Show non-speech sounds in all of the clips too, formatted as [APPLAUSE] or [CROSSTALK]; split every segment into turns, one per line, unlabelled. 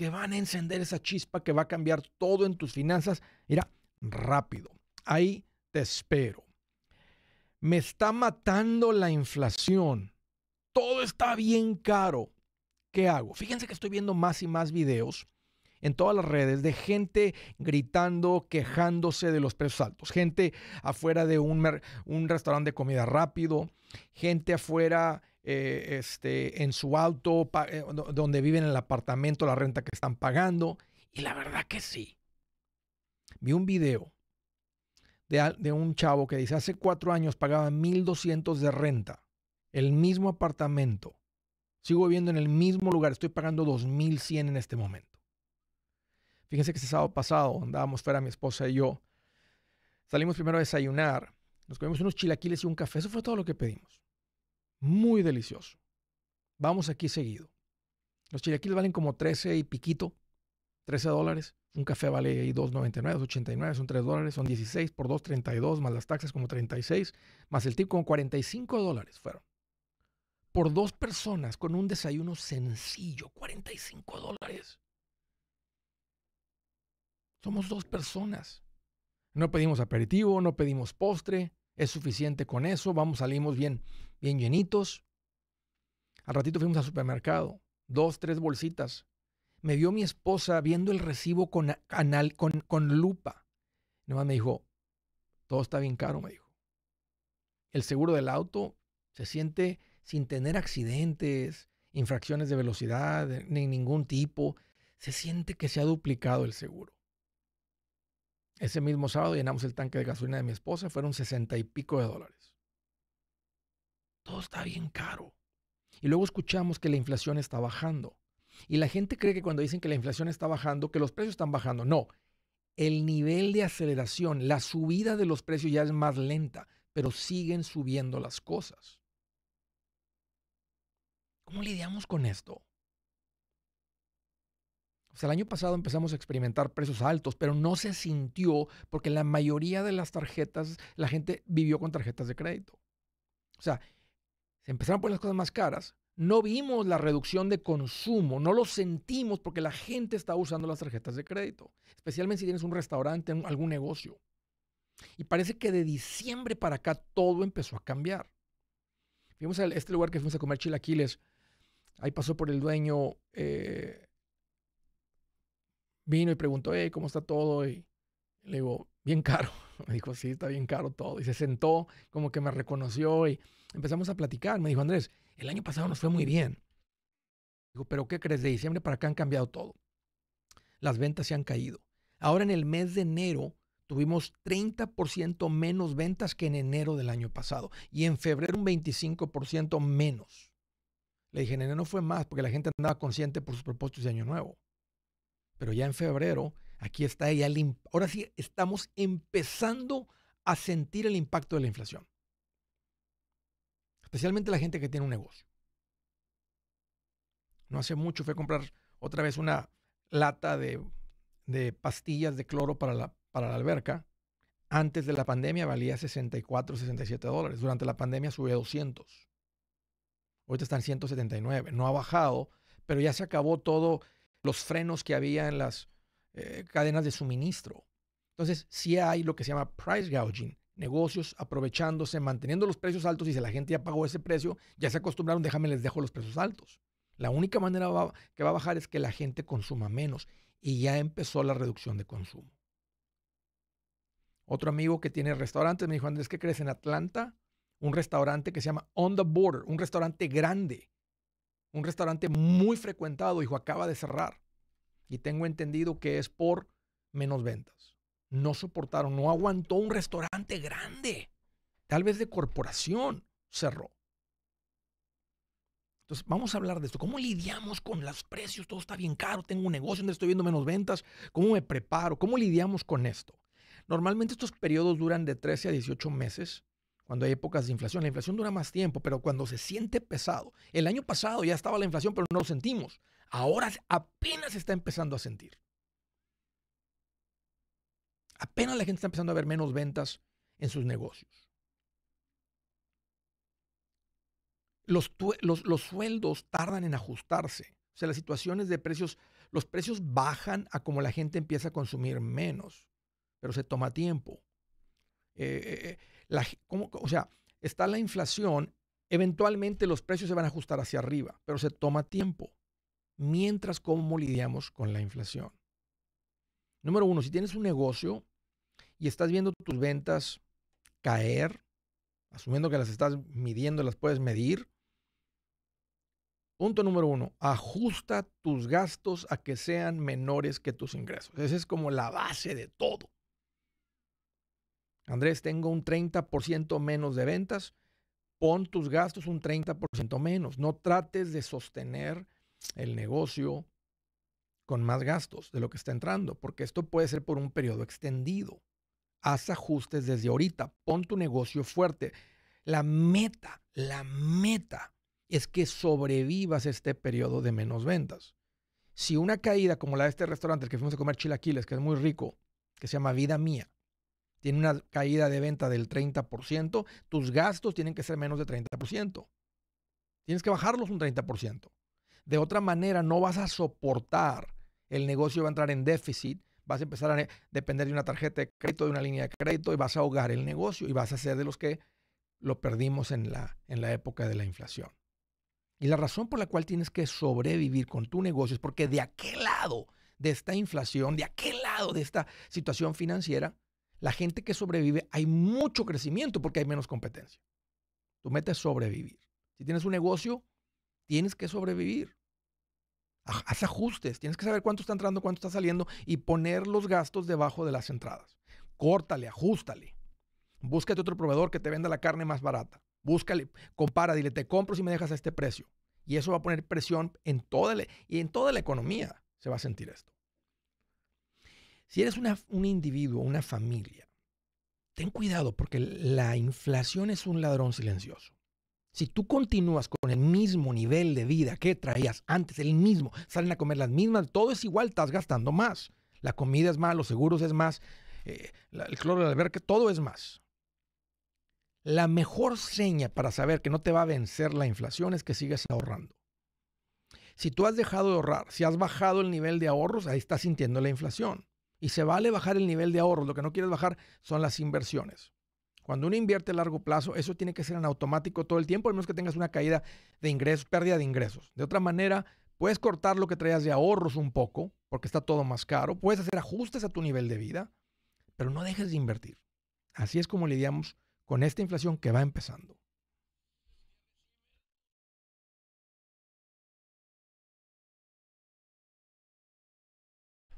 que van a encender esa chispa que va a cambiar todo en tus finanzas. Mira, rápido. Ahí te espero. Me está matando la inflación. Todo está bien caro. ¿Qué hago? Fíjense que estoy viendo más y más videos en todas las redes de gente gritando, quejándose de los precios altos. Gente afuera de un, un restaurante de comida rápido, gente afuera eh, este, en su auto, eh, donde viven en el apartamento, la renta que están pagando. Y la verdad que sí. Vi un video de, de un chavo que dice, hace cuatro años pagaba 1.200 de renta, el mismo apartamento. Sigo viviendo en el mismo lugar, estoy pagando 2.100 en este momento. Fíjense que ese sábado pasado andábamos fuera mi esposa y yo. Salimos primero a desayunar, nos comimos unos chilaquiles y un café, eso fue todo lo que pedimos muy delicioso. Vamos aquí seguido. Los chilaquiles valen como 13 y piquito, 13 dólares. Un café vale ahí 2.99, 89, son 3 dólares, son 16 por 2, 32, más las taxas como 36, más el tip como 45 dólares fueron. Por dos personas con un desayuno sencillo, 45 dólares. Somos dos personas. No pedimos aperitivo, no pedimos postre, es suficiente con eso, vamos, salimos bien, bien llenitos. Al ratito fuimos al supermercado, dos, tres bolsitas. Me vio mi esposa viendo el recibo con, con, con lupa. Nomás me dijo, todo está bien caro, me dijo. El seguro del auto se siente sin tener accidentes, infracciones de velocidad, ni ningún tipo. Se siente que se ha duplicado el seguro. Ese mismo sábado llenamos el tanque de gasolina de mi esposa, fueron sesenta y pico de dólares. Todo está bien caro. Y luego escuchamos que la inflación está bajando. Y la gente cree que cuando dicen que la inflación está bajando, que los precios están bajando. No, el nivel de aceleración, la subida de los precios ya es más lenta, pero siguen subiendo las cosas. ¿Cómo lidiamos con esto? O sea, el año pasado empezamos a experimentar precios altos, pero no se sintió porque la mayoría de las tarjetas, la gente vivió con tarjetas de crédito. O sea, se empezaron a poner las cosas más caras. No vimos la reducción de consumo, no lo sentimos porque la gente está usando las tarjetas de crédito, especialmente si tienes un restaurante, algún negocio. Y parece que de diciembre para acá todo empezó a cambiar. Fuimos a este lugar que fuimos a comer chilaquiles. Ahí pasó por el dueño eh, vino y preguntó, ¿cómo está todo? Y le digo, bien caro. [LAUGHS] Me dijo, sí, está bien caro todo. Y se sentó, como que me reconoció y empezamos a platicar. Me dijo, Andrés, el año pasado nos fue muy bien. Digo, pero ¿qué crees? De diciembre para acá han cambiado todo. Las ventas se han caído. Ahora en el mes de enero tuvimos 30% menos ventas que en enero del año pasado. Y en febrero un 25% menos. Le dije, en enero fue más porque la gente andaba consciente por sus propósitos de año nuevo. Pero ya en febrero, aquí está ya Ahora sí, estamos empezando a sentir el impacto de la inflación. Especialmente la gente que tiene un negocio. No hace mucho fue comprar otra vez una lata de, pastillas de cloro para la, para la alberca. Antes de la pandemia valía 64, 67 dólares. Durante la pandemia subió a 200. Ahorita están 179. No ha bajado, pero ya se acabó todo los frenos que había en las eh, cadenas de suministro. Entonces, sí hay lo que se llama price gouging, negocios aprovechándose, manteniendo los precios altos y si la gente ya pagó ese precio, ya se acostumbraron, déjame les dejo los precios altos. La única manera que va a bajar es que la gente consuma menos y ya empezó la reducción de consumo. Otro amigo que tiene restaurantes me dijo, Andrés, ¿qué crees? En Atlanta, un restaurante que se llama On the Border, un restaurante grande, un restaurante muy frecuentado, dijo, acaba de cerrar. Y tengo entendido que es por menos ventas. No soportaron, no aguantó un restaurante grande, tal vez de corporación, cerró. Entonces, vamos a hablar de esto. ¿Cómo lidiamos con los precios? Todo está bien caro, tengo un negocio donde estoy viendo menos ventas. ¿Cómo me preparo? ¿Cómo lidiamos con esto? Normalmente estos periodos duran de 13 a 18 meses cuando hay épocas de inflación. La inflación dura más tiempo, pero cuando se siente pesado. El año pasado ya estaba la inflación, pero no lo sentimos. Ahora apenas está empezando a sentir. Apenas la gente está empezando a ver menos ventas en sus negocios. Los, los, los sueldos tardan en ajustarse. O sea, las situaciones de precios, los precios bajan a como la gente empieza a consumir menos, pero se toma tiempo. Eh, eh, eh o sea, está la inflación, eventualmente los precios se van a ajustar hacia arriba, pero se toma tiempo. Mientras, ¿cómo lidiamos con la inflación? Número uno, si tienes un negocio y estás viendo tus ventas caer, asumiendo que las estás midiendo, las puedes medir. Punto número uno, ajusta tus gastos a que sean menores que tus ingresos. Esa es como la base de todo. Andrés, tengo un 30% menos de ventas, pon tus gastos un 30% menos. No trates de sostener el negocio con más gastos de lo que está entrando, porque esto puede ser por un periodo extendido. Haz ajustes desde ahorita, pon tu negocio fuerte. La meta, la meta es que sobrevivas este periodo de menos ventas. Si una caída como la de este restaurante, el que fuimos a comer chilaquiles, que es muy rico, que se llama Vida Mía, tiene una caída de venta del 30%, tus gastos tienen que ser menos de 30%. Tienes que bajarlos un 30%. De otra manera, no vas a soportar. El negocio va a entrar en déficit, vas a empezar a depender de una tarjeta de crédito, de una línea de crédito y vas a ahogar el negocio y vas a ser de los que lo perdimos en la, en la época de la inflación. Y la razón por la cual tienes que sobrevivir con tu negocio es porque de aquel lado de esta inflación, de aquel lado de esta situación financiera, la gente que sobrevive, hay mucho crecimiento porque hay menos competencia. Tú metes sobrevivir. Si tienes un negocio, tienes que sobrevivir. Haz ajustes, tienes que saber cuánto está entrando, cuánto está saliendo y poner los gastos debajo de las entradas. Córtale, ajustale. Búscate otro proveedor que te venda la carne más barata. Búscale, compara, dile, te compro si me dejas a este precio. Y eso va a poner presión en toda y en toda la economía se va a sentir esto. Si eres un individuo, una familia, ten cuidado porque la inflación es un ladrón silencioso. Si tú continúas con el mismo nivel de vida que traías antes, el mismo, salen a comer las mismas, todo es igual, estás gastando más. La comida es más, los seguros es más, eh, el cloro de la alberca, todo es más. La mejor seña para saber que no te va a vencer la inflación es que sigas ahorrando. Si tú has dejado de ahorrar, si has bajado el nivel de ahorros, ahí estás sintiendo la inflación. Y se vale bajar el nivel de ahorro. Lo que no quieres bajar son las inversiones. Cuando uno invierte a largo plazo, eso tiene que ser en automático todo el tiempo, al menos que tengas una caída de ingresos, pérdida de ingresos. De otra manera, puedes cortar lo que traías de ahorros un poco, porque está todo más caro. Puedes hacer ajustes a tu nivel de vida, pero no dejes de invertir. Así es como lidiamos con esta inflación que va empezando.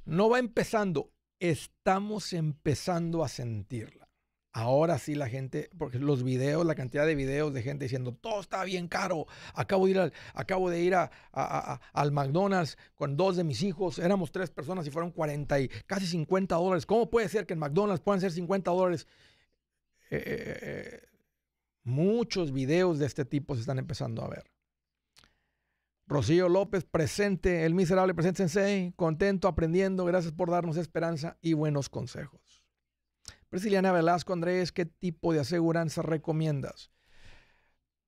No va empezando, estamos empezando a sentirla. Ahora sí la gente, porque los videos, la cantidad de videos de gente diciendo, todo está bien caro, acabo de ir, al, acabo de ir a, al McDonald's con dos de mis hijos, éramos tres personas y fueron 40 y casi 50 dólares. ¿Cómo puede ser que en McDonald's puedan ser 50 dólares? Eh, eh, eh, muchos videos de este tipo se están empezando a ver. Rocío López, presente, el miserable presente contento, aprendiendo, gracias por darnos esperanza y buenos consejos. Prisciliana Velasco Andrés, ¿qué tipo de aseguranza recomiendas?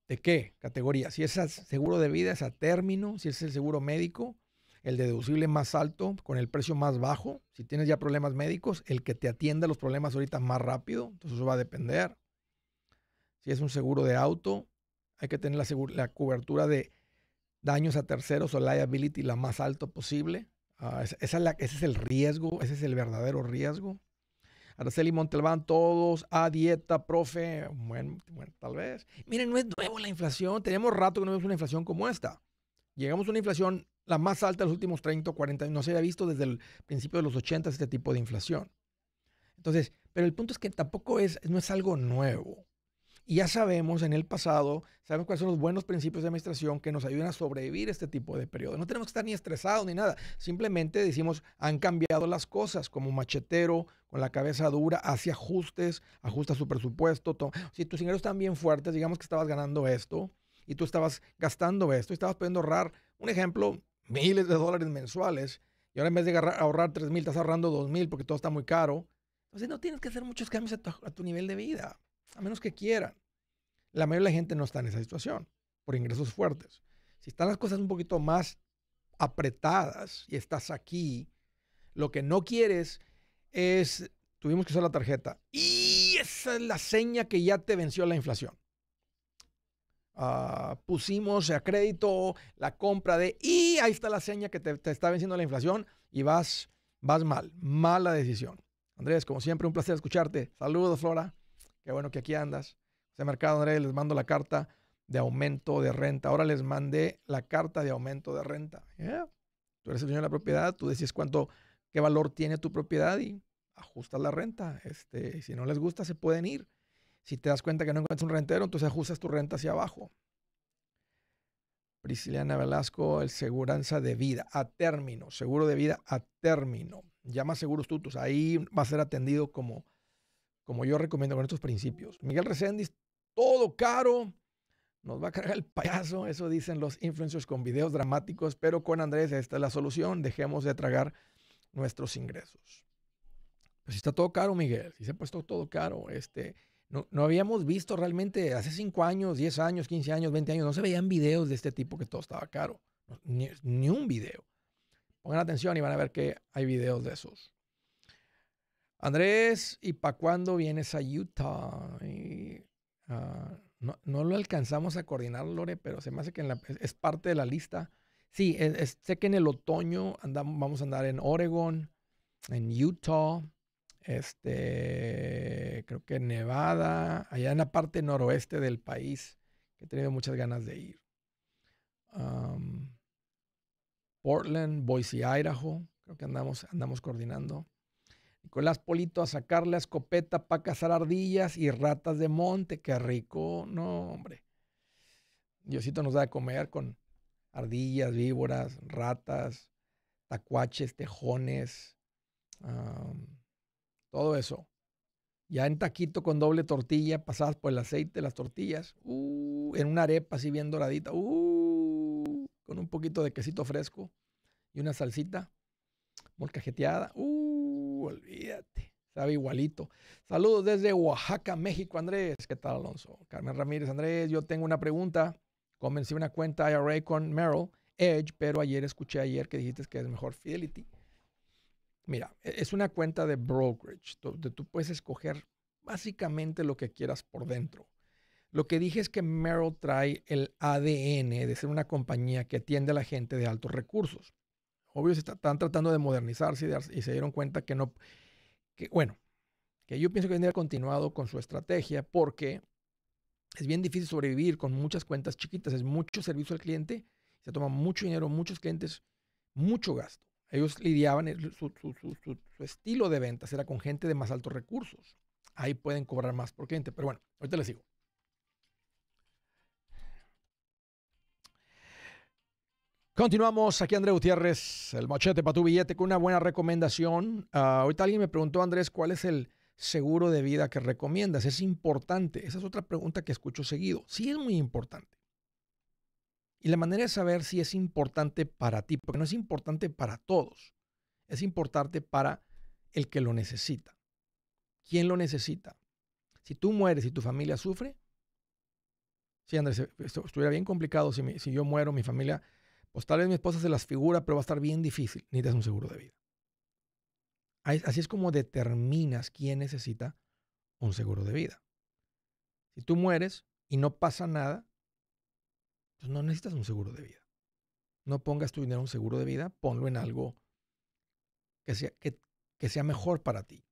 ¿De qué categoría? Si es seguro de vida, es a término, si es el seguro médico, el deducible más alto con el precio más bajo, si tienes ya problemas médicos, el que te atienda los problemas ahorita más rápido, entonces eso va a depender. Si es un seguro de auto, hay que tener la cobertura de daños a terceros o liability la más alto posible. Ah, es ese es el riesgo, ese es el verdadero riesgo. Araceli Montelban todos a dieta, profe. Bueno, tal vez. Miren, no es nuevo la inflación. Tenemos rato que no vemos una inflación como esta. Llegamos a una inflación la más alta de los últimos 30 o 40 años. No se había visto desde el principio de los 80 este tipo de inflación. Entonces, pero el punto es que tampoco es, no es algo nuevo. Y ya sabemos en el pasado, sabemos cuáles son los buenos principios de administración que nos ayudan a sobrevivir este tipo de periodo No tenemos que estar ni estresados ni nada. Simplemente decimos, han cambiado las cosas, como machetero, con la cabeza dura, hace ajustes, ajusta su presupuesto. Si tus ingresos están bien fuertes, digamos que estabas ganando esto y tú estabas gastando esto y estabas pudiendo ahorrar, un ejemplo, miles de dólares mensuales. Y ahora en vez de ahorrar 3 mil, estás ahorrando 2 mil porque todo está muy caro. Entonces no tienes que hacer muchos cambios a tu, a tu nivel de vida a menos que quieran. La mayoría de la gente no está en esa situación por ingresos fuertes. Si están las cosas un poquito más apretadas y estás aquí, lo que no quieres es, tuvimos que usar la tarjeta y esa es la seña que ya te venció la inflación. Ah, pusimos a crédito la compra de y ahí está la seña que te, está venciendo la inflación y vas, vas mal, mala decisión. Andrés, como siempre, un placer escucharte. Saludos, Flora. Qué bueno que aquí andas. José Mercado Andrés, les mando la carta de aumento de renta. Ahora les mandé la carta de aumento de renta. Tú eres el dueño de la propiedad, tú decís cuánto, qué valor tiene tu propiedad y ajustas la renta. Este, si no les gusta, se pueden ir. Si te das cuenta que no encuentras un rentero, entonces ajustas tu renta hacia abajo. Prisciliana Velasco, el seguranza de vida a término, seguro de vida a término. Llama a Seguros Tutus, ahí va a ser atendido como como yo recomiendo con estos principios. Miguel Reséndiz, todo caro, nos va a cargar el payaso, eso dicen los influencers con videos dramáticos, pero con Andrés esta es la solución, dejemos de tragar nuestros ingresos. Pues está todo caro, Miguel, si se ha puesto todo caro, este, no, habíamos visto realmente hace 5 años, 10 años, 15 años, 20 años, no se veían videos de este tipo que todo estaba caro, ni un video. Pongan atención y van a ver que hay videos de esos. Andrés, ¿y para cuándo vienes a Utah? Ah, no, lo alcanzamos a coordinar, Lore, pero se me hace que es parte de la lista. Sí, e, sé que en el otoño andamos, vamos a andar en Oregon, en Utah, este, creo que en Nevada, allá en la parte noroeste del país, que he tenido muchas ganas de ir. Portland, Boise, Idaho, creo que andamos, andamos coordinando las Polito a sacar la escopeta para cazar ardillas y ratas de monte. Qué rico, no, hombre. Diosito nos da de comer con ardillas, víboras, ratas, tacuaches, tejones, todo eso. Ya en taquito con doble tortilla, pasadas por el aceite, las tortillas, uh, en una arepa así bien doradita, uh, con un poquito de quesito fresco y una salsita molcajeteada, uh, olvídate. Sabe igualito. Saludos desde Oaxaca, México, Andrés. ¿Qué tal, Alonso? Carmen Ramírez, Andrés, yo tengo una pregunta. Comencé una cuenta IRA con Merrill Edge, pero ayer escuché ayer que dijiste que es mejor Fidelity. Mira, e, es una cuenta de brokerage, donde tú puedes escoger básicamente lo que quieras por dentro. Lo que dije es que Merrill trae el ADN de ser una compañía que atiende a la gente de altos recursos. Obvio, están tratando de modernizarse y, se dieron cuenta que no, que bueno, que yo pienso que vendría continuado con su estrategia porque es bien difícil sobrevivir con muchas cuentas chiquitas, es mucho servicio al cliente, se toma mucho dinero, muchos clientes, mucho gasto. Ellos lidiaban, eh, su, su estilo de ventas era con gente de más altos recursos. Ahí pueden cobrar más por cliente, pero bueno, ahorita les sigo. Continuamos aquí Andrés Gutiérrez, el machete para tu billete, con una buena recomendación. Ah, ahorita alguien me preguntó, Andrés, ¿cuál es el seguro de vida que recomiendas? Es importante. Esa es otra pregunta que escucho seguido. Sí, es muy importante. Y la manera de saber si es importante para ti, porque no es importante para todos, es importante para el que lo necesita. ¿Quién lo necesita? Si tú mueres y tu familia sufre, sí, Andrés, esto estuviera bien complicado si yo muero, mi familia pues tal vez mi esposa se las figura, pero va a estar bien difícil. Necesitas un seguro de vida. Así es como determinas quién necesita un seguro de vida. Si tú mueres y no pasa nada, pues, no necesitas un seguro de vida. No pongas tu dinero en un seguro de vida, ponlo en algo que sea, que, que sea mejor para ti.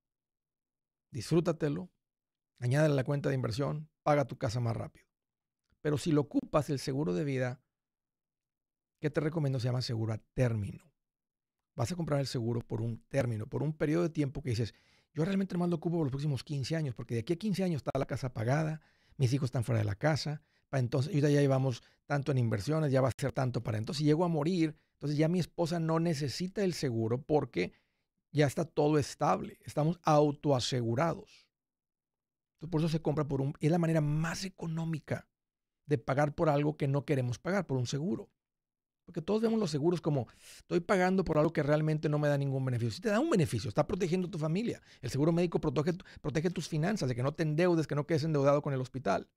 Disfrútatelo, añádale la cuenta de inversión, paga tu casa más rápido. Pero si lo ocupas el seguro de vida que te recomiendo se llama seguro a término. Vas a comprar el seguro por un término, por un periodo de tiempo que dices, yo realmente más lo ocupo por los próximos 15 años, porque de aquí a 15 años está la casa pagada, mis hijos están fuera de la casa, para entonces, ya llevamos tanto en inversiones, ya va a ser tanto para entonces, si llego a morir, entonces ya mi esposa no necesita el seguro porque ya está todo estable, estamos autoasegurados. por eso se compra por un, es la manera más económica de pagar por algo que no queremos pagar, por un seguro. Porque todos vemos los seguros como estoy pagando por algo que realmente no me da ningún beneficio. Si te da un beneficio, está protegiendo tu familia. El seguro médico protege, protege tus finanzas, de que no te endeudes, que no quedes endeudado con el hospital,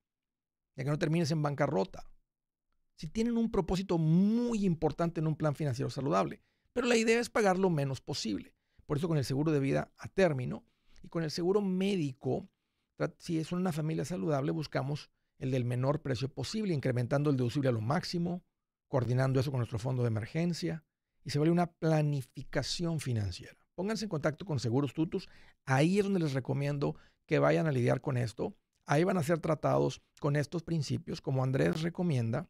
de que no termines en bancarrota. Si tienen un propósito muy importante en un plan financiero saludable, pero la idea es pagar lo menos posible. Por eso con el seguro de vida a término y con el seguro médico, si es una familia saludable, buscamos el del menor precio posible, incrementando el deducible a lo máximo, coordinando eso con nuestro fondo de emergencia y se vale una planificación financiera. Pónganse en contacto con Seguros Tutus, ahí es donde les recomiendo que vayan a lidiar con esto. Ahí van a ser tratados con estos principios, como Andrés recomienda,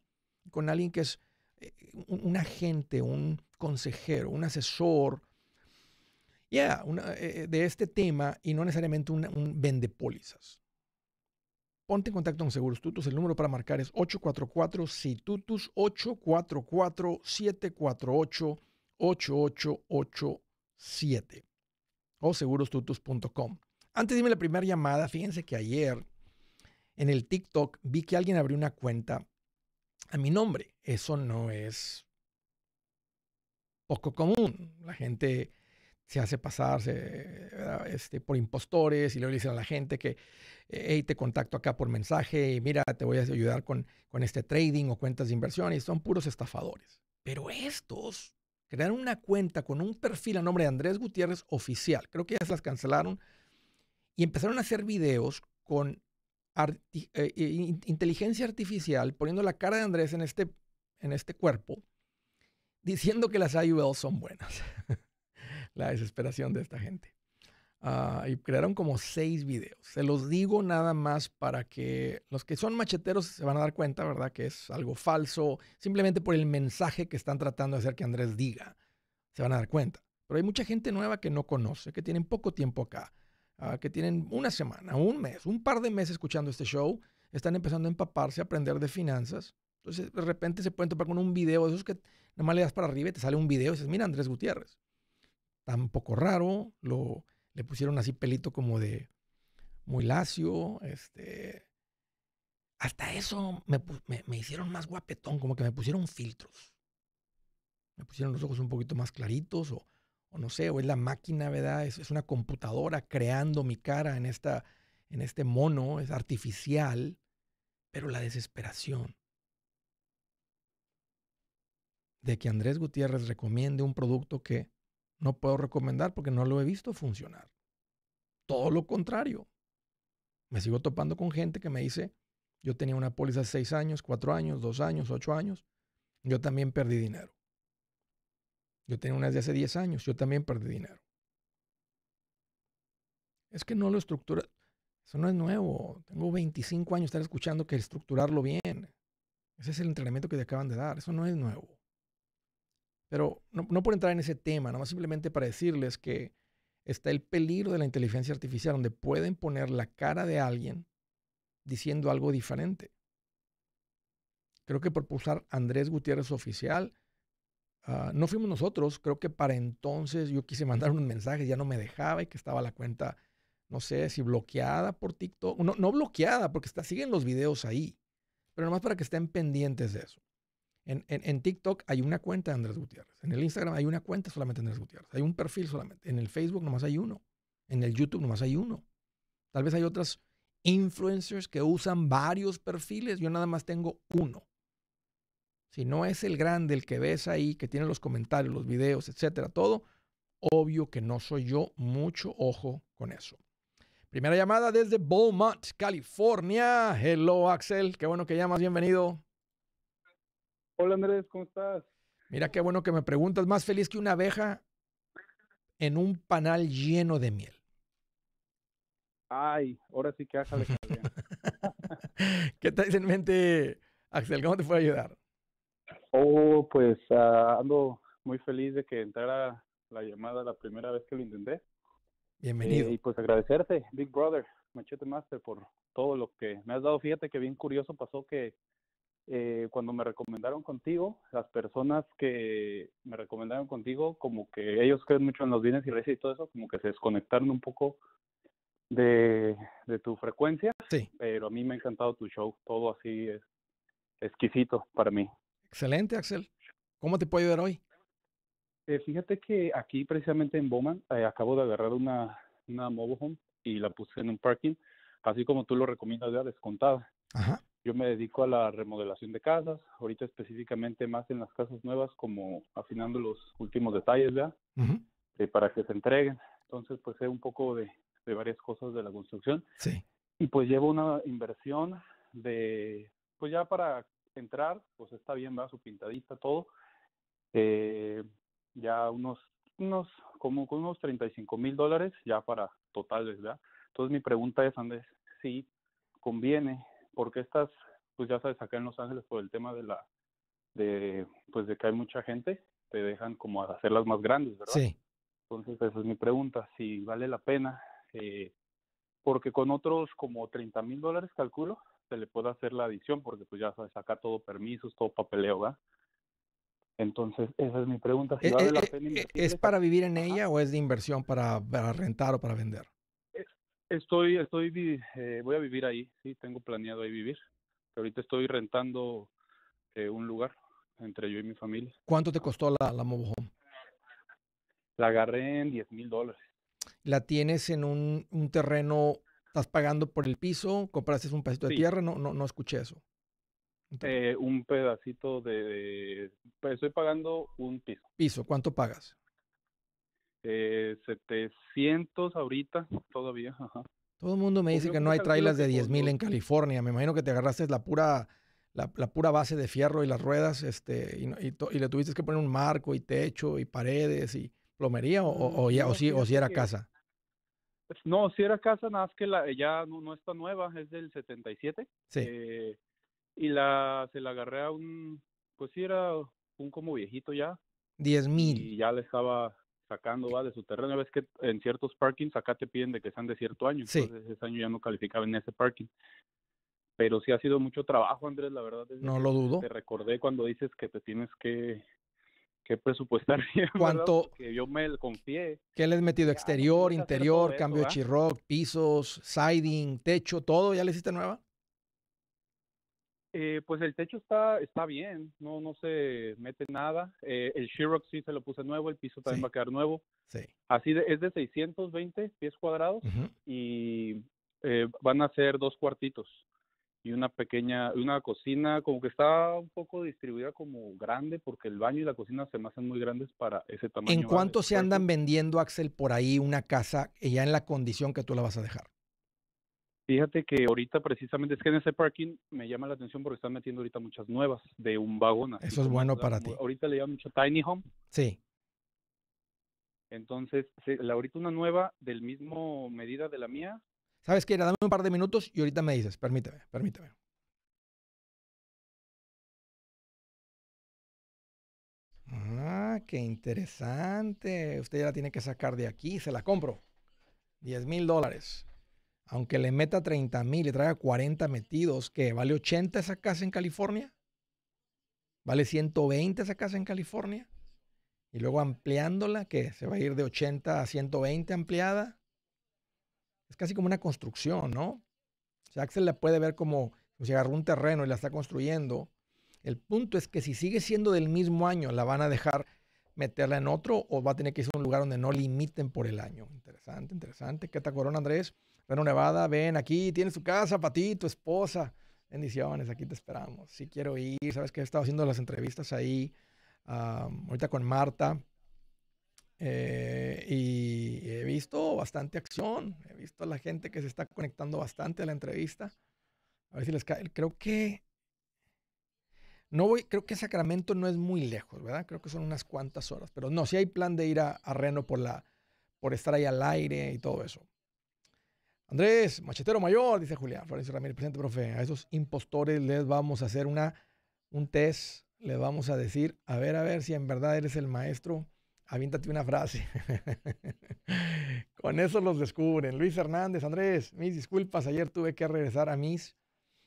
con alguien que es eh, un, agente, un consejero, un asesor, ya, eh, de este tema y no necesariamente un, vendepólizas. Ponte en contacto con Seguros Tutus. El número para marcar es 844-SITUTUS, 844-748-8887 o segurostutus.com. Antes dime la primera llamada, fíjense que ayer en el TikTok vi que alguien abrió una cuenta a mi nombre. Eso no es poco común. La gente se hace pasar este, por impostores y luego le dicen a la gente que, te contacto acá por mensaje y mira, te voy a ayudar con, este trading o cuentas de inversión y son puros estafadores. Pero estos crearon una cuenta con un perfil a nombre de Andrés Gutiérrez oficial, creo que ya se las cancelaron, y empezaron a hacer videos con eh, inteligencia artificial poniendo la cara de Andrés en este, en este cuerpo, diciendo que las IUL son buenas. [LAUGHS] la desesperación de esta gente. Ah, y crearon como seis videos. Se los digo nada más para que los que son macheteros se van a dar cuenta, ¿verdad? Que es algo falso, simplemente por el mensaje que están tratando de hacer que Andrés diga. Se van a dar cuenta. Pero hay mucha gente nueva que no conoce, que tienen poco tiempo acá, ah, que tienen una semana, un mes, un par de meses escuchando este show, están empezando a empaparse, a aprender de finanzas. Entonces, de repente se pueden topar con un video de esos que nomás le das para arriba y te sale un video y dices, mira, Andrés Gutiérrez tampoco raro, lo, le pusieron así pelito como de muy lacio, este, hasta eso me, hicieron más guapetón, como que me pusieron filtros. Me pusieron los ojos un poquito más claritos, o, o no sé, o es la máquina, ¿verdad? Es, es, una computadora creando mi cara en, esta, en este mono, es artificial, pero la desesperación de que Andrés Gutiérrez recomiende un producto que no puedo recomendar porque no lo he visto funcionar. Todo lo contrario. Me sigo topando con gente que me dice, yo tenía una póliza hace 6 años, cuatro años, dos años, ocho años, yo también perdí dinero. Yo tenía una de hace 10 años, yo también perdí dinero. Es que no lo estructura. Eso no es nuevo. Tengo 25 años estar escuchando que estructurarlo bien. Ese es el entrenamiento que te acaban de dar. Eso no es nuevo. Pero no, por entrar en ese tema, nada más simplemente para decirles que está el peligro de la inteligencia artificial, donde pueden poner la cara de alguien diciendo algo diferente. Creo que por pulsar Andrés Gutiérrez oficial, ah, no fuimos nosotros, creo que para entonces yo quise mandar un mensaje, ya no me dejaba y que estaba la cuenta, no sé si bloqueada por TikTok, no, bloqueada porque está, siguen los videos ahí, pero nomás para que estén pendientes de eso. En, TikTok hay una cuenta de Andrés Gutiérrez. En el Instagram hay una cuenta solamente de Andrés Gutiérrez. Hay un perfil solamente. En el Facebook nomás hay uno. En el YouTube nomás hay uno. Tal vez hay otras influencers que usan varios perfiles. Yo nada más tengo uno. Si no es el grande, el que ves ahí, que tiene los comentarios, los videos, etcétera, todo, obvio que no soy yo. Mucho ojo con eso. Primera llamada desde Beaumont, California. Hello, Axel. Qué bueno que llamas. Bienvenido. Hola Andrés, ¿cómo estás? Mira qué bueno que me preguntas. Más feliz que una abeja en un panal lleno de miel. Ay, ahora sí que ájale. Ah, [LAUGHS] ¿Qué traes en mente, Axel? ¿Cómo te puedo ayudar?
Oh, pues ah, ando muy feliz de que
entrara la llamada la
primera vez que lo intenté. Bienvenido. Eh, y pues agradecerte, Big Brother, Machete Master, por todo lo que me has dado. Fíjate que bien curioso pasó que eh, cuando me recomendaron contigo, las personas que me recomendaron contigo, como que ellos creen mucho en los bienes y raíces y todo eso, como que se desconectaron un poco de, tu frecuencia. Sí. Pero a mí me ha encantado tu show, todo así es exquisito para mí.
Excelente, Axel. ¿Cómo te puedo ayudar hoy? Eh, fíjate que aquí precisamente en
Bowman eh, acabo de agarrar una, una mobile home y la puse en un parking, así como tú lo recomiendas ya descontada. Ajá. Yo me dedico a la remodelación de casas, ahorita específicamente más en las casas nuevas, como afinando los últimos detalles, ¿verdad? Eh, para que se entreguen. Entonces, pues sé un poco de, varias cosas de la construcción. Sí. Y pues llevo una inversión de, pues ya para entrar, pues está bien, va su pintadita, todo. Eh, ya unos, unos, como con unos 35 mil dólares ya para totales, ¿verdad? Entonces mi pregunta es, Andrés, si conviene porque estas, pues ya sabes, acá en Los Ángeles por el tema de la, de, pues de que hay mucha gente, te dejan como hacerlas más grandes, ¿verdad? Sí. Entonces esa es mi pregunta, si vale la pena, eh, porque con otros como 30 mil dólares, calculo, se le puede hacer la adición, porque pues ya sabes, acá todo permisos, todo papeleo,
¿verdad? Entonces, esa es mi pregunta. Si ¿E, e, vale ¿Es, la e,
pena ¿Es
para vivir en ella o es de inversión para rentar o para vender?
Estoy, estoy, eh, voy a vivir ahí, sí, tengo planeado ahí vivir. Pero ahorita estoy rentando eh, un lugar entre yo y mi familia.
¿Cuánto te costó la, la home?
La agarré en 10 mil dólares.
¿La tienes en un, terreno, estás pagando por el piso, compraste un pedacito de tierra? No, no, no escuché eso.
un eh, pedacito de, pues, Estoy pagando un piso.
¿Piso? ¿Cuánto pagas?
eh, 700 ahorita todavía. Ajá.
Todo el mundo me dice que no hay trailers de 10.000 en California. Me imagino que te agarraste la pura, la, pura base de fierro y las ruedas este, y, le tuviste que poner un marco y techo y paredes y plomería o, o, o, si, era casa.
No, si era casa, nada más que ya no, está nueva, es del 77. Sí. Eh, y la, se la agarré a un, pues sí, era un como viejito ya.
10.000. Y
ya le estaba, sacando va de su terreno. Ves que en ciertos parkings acá te piden de que sean de cierto año, entonces ese año ya no calificaba en ese parking. Pero sí ha sido mucho trabajo, Andrés, la verdad. No lo dudo. Te recordé cuando dices que te tienes que, presupuestar [LAUGHS] ¿Cuánto? Que yo me confié.
¿Qué le has metido? Ah, exterior, interior, cambio chirroc, pisos, siding, techo, todo, ¿ya le hiciste nueva?
Eh, pues el techo está, está bien, no, no se mete nada. Eh, el Shirox sí se lo puse nuevo, el piso también va a quedar nuevo. Sí. Así es de 620 pies cuadrados y eh, van a ser dos cuartitos y una pequeña, una cocina como que está un poco distribuida como grande porque el baño y la cocina se me hacen muy grandes para ese tamaño. ¿En cuánto
se andan vendiendo, Axel, por ahí una casa ya en la condición que tú la vas a dejar?
Fíjate que ahorita precisamente es que en ese parking me llama la atención porque están metiendo ahorita muchas nuevas de un vagón. Eso es bueno para ti. Ahorita le llaman mucho tiny home. Sí. Entonces, la, ahorita una nueva del mismo medida de la mía.
¿Sabes qué? Dame un par de minutos y ahorita me dices, permíteme, permíteme. Ah, qué interesante. Usted ya la tiene que sacar de aquí, se la compro. 10 mil dólares aunque le meta 30 mil y traiga 40 metidos, que vale 80 esa casa en California, vale 120 esa casa en California, y luego ampliándola, que se va a ir de 80 a 120 ampliada, es casi como una construcción, ¿no? O sea, Axel la puede ver como si agarró un terreno y la está construyendo. El punto es que si sigue siendo del mismo año, la van a dejar meterla en otro o va a tener que irse a un lugar donde no limiten por el año. Interesante, interesante. ¿Qué te corona, Andrés? Reno Nevada, ven aquí, tienes tu casa para ti, tu esposa. Bendiciones, aquí te esperamos. Si quiero ir, sabes que he estado haciendo las entrevistas ahí, ahorita con Marta. Eh, y he visto bastante acción, he visto a la gente que se está conectando bastante a la entrevista. A ver si les cae. Creo que no voy, creo que Sacramento no es muy lejos, ¿verdad? Creo que son unas cuantas horas, pero no, si hay plan de ir a, Reno por, la, por estar ahí al aire y todo eso. Andrés, machetero mayor, dice Julián Florencio Ramírez, presente, profe. A esos impostores les vamos a hacer una, un test, les vamos a decir, a ver, a ver si en verdad eres el maestro, aviéntate una frase. [LAUGHS] Con eso los descubren. Luis Hernández, Andrés, mis disculpas, ayer tuve que regresar a mis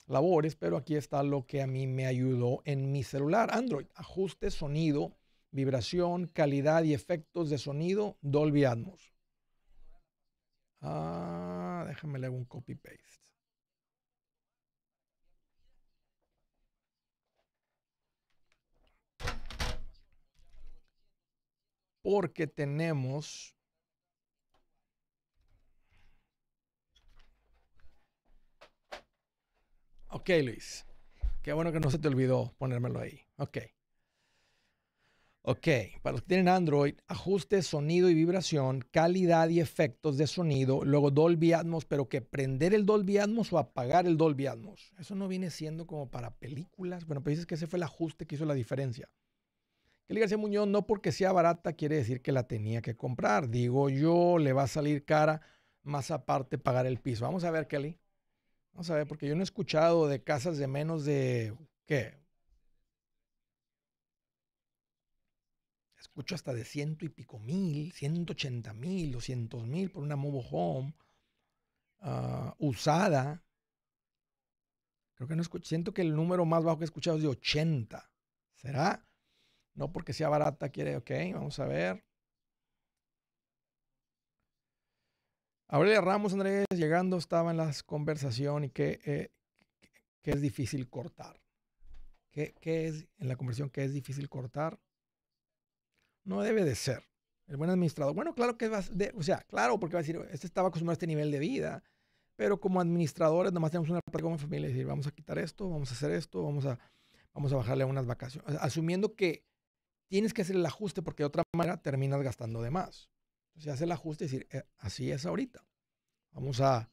labores, pero aquí está lo que a mí me ayudó en mi celular Android. Ajuste, sonido, vibración, calidad y efectos de sonido Dolby Atmos. Ah, déjame leer un copy paste. Porque tenemos Ok, Luis. Qué bueno que no se te olvidó ponérmelo ahí. Ok. Ok, para los que tienen Android, ajuste, sonido y vibración, calidad y efectos de sonido, luego Dolby Atmos, pero que prender el Dolby Atmos o apagar el Dolby Atmos. Eso no viene siendo como para películas. Bueno, pero pues dices que ese fue el ajuste que hizo la diferencia. Kelly García Muñoz, no porque sea barata quiere decir que la tenía que comprar. Digo yo, le va a salir cara, más aparte pagar el piso. Vamos a ver, Kelly. Vamos a ver, porque yo no he escuchado de casas de menos de, ¿qué? Escucho hasta de ciento y pico mil, ciento ochenta mil, doscientos mil por una mobile home ah, usada. Creo que no escucho, siento que el número más bajo que he escuchado es de ochenta. ¿Será? No porque sea barata, quiere, ok, vamos a ver. Aurelia Ramos Andrés, llegando, estaba en las conversación y eh, que, es difícil cortar. ¿Qué, es en la conversación que es difícil cortar? No debe de ser. El buen administrador. Bueno, claro que va o sea, claro, porque va a decir, este estaba acostumbrado a este nivel de vida, pero como administradores nomás tenemos una parte como familia y decir, vamos a quitar esto, vamos a hacer esto, vamos a, vamos a bajarle unas vacaciones. Asumiendo que tienes que hacer el ajuste porque de otra manera terminas gastando de más se hace el ajuste y decir, eh, así es ahorita. Vamos a,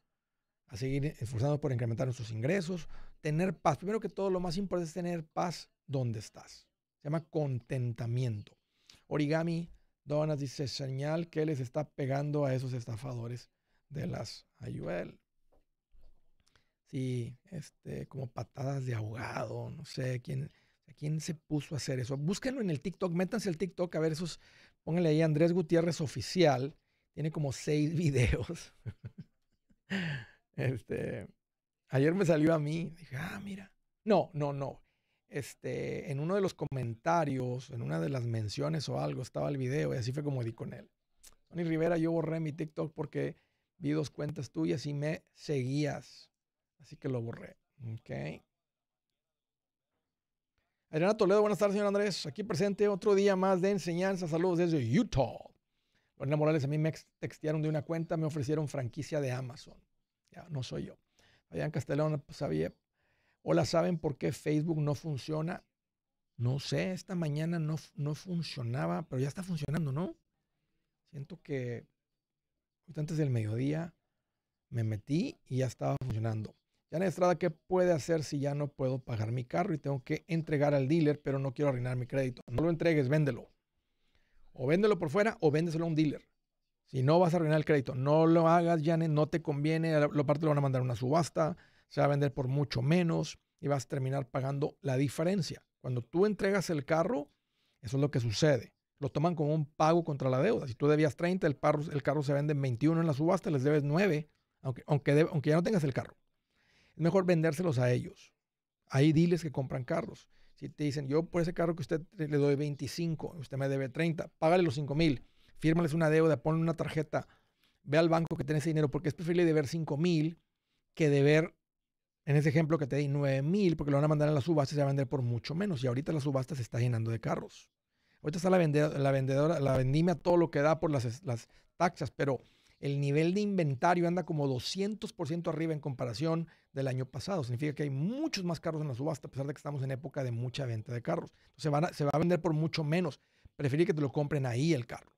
seguir esforzándonos por incrementar nuestros ingresos, tener paz. Primero que todo, lo más importante es tener paz donde estás. Se llama contentamiento. Origami Donas dice, señal que les está pegando a esos estafadores de las Ayuel. Sí, este, como patadas de ahogado, no sé quién, quién se puso a hacer eso. Búsquenlo en el TikTok, métanse al TikTok a ver esos Póngale ahí Andrés Gutiérrez Oficial. Tiene como seis [LAUGHS] videos. este, ayer me salió a mí. Dije, ah, mira. No, no, no. Este, en uno de los comentarios, en una de las menciones o algo, estaba el video y así fue como di con él. Tony Rivera, yo borré mi TikTok porque vi dos cuentas tuyas y me seguías. Así que lo borré. Ok. Adriana Toledo, buenas tardes, señor Andrés. Aquí presente otro día más de enseñanza. Saludos desde Utah. Lorena Morales, a mí me textearon de una cuenta, me ofrecieron franquicia de Amazon. Ya, no soy yo. Adrián Castellón, sabía. Pues, Hola, ¿saben por qué Facebook no funciona? No sé, esta mañana no, no funcionaba, pero ya está funcionando, ¿no? Siento que antes del mediodía me metí y ya estaba funcionando. Jan Estrada, ¿qué puede hacer si ya no puedo pagar mi carro y tengo que entregar al dealer, pero no quiero arruinar mi crédito? No lo entregues, véndelo. O véndelo por fuera o véndeselo a un dealer. Si no vas a arruinar el crédito, no lo hagas, Janet, no te conviene. Lo parte lo van a mandar a una subasta, se va a vender por mucho menos y vas a terminar pagando la diferencia. Cuando tú entregas el carro, eso es lo que sucede. Lo toman como un pago contra la deuda. Si tú debías 30, el carro, se vende en 21 en la subasta, les debes 9, aunque, aunque, aunque ya no tengas el carro. Es mejor vendérselos a ellos. Ahí diles que compran carros. Si te dicen, yo por ese carro que usted le doy 25, usted me debe 30, págale los 5 mil, fírmales una deuda, ponle una tarjeta, ve al banco que tiene ese dinero, porque es preferible deber 5 mil que deber, en ese ejemplo que te di, 9 mil, porque lo van a mandar a la subasta y se va a vender por mucho menos. Y ahorita la subasta se está llenando de carros. Ahorita está la vendedora, la vendedora, la todo lo que da por las, las taxas, pero el nivel de inventario anda como 200% arriba en comparación del año pasado. Significa que hay muchos más carros en la subasta, a pesar de que estamos en época de mucha venta de carros. Entonces se va a vender por mucho menos. Preferir que te lo compren ahí el carro.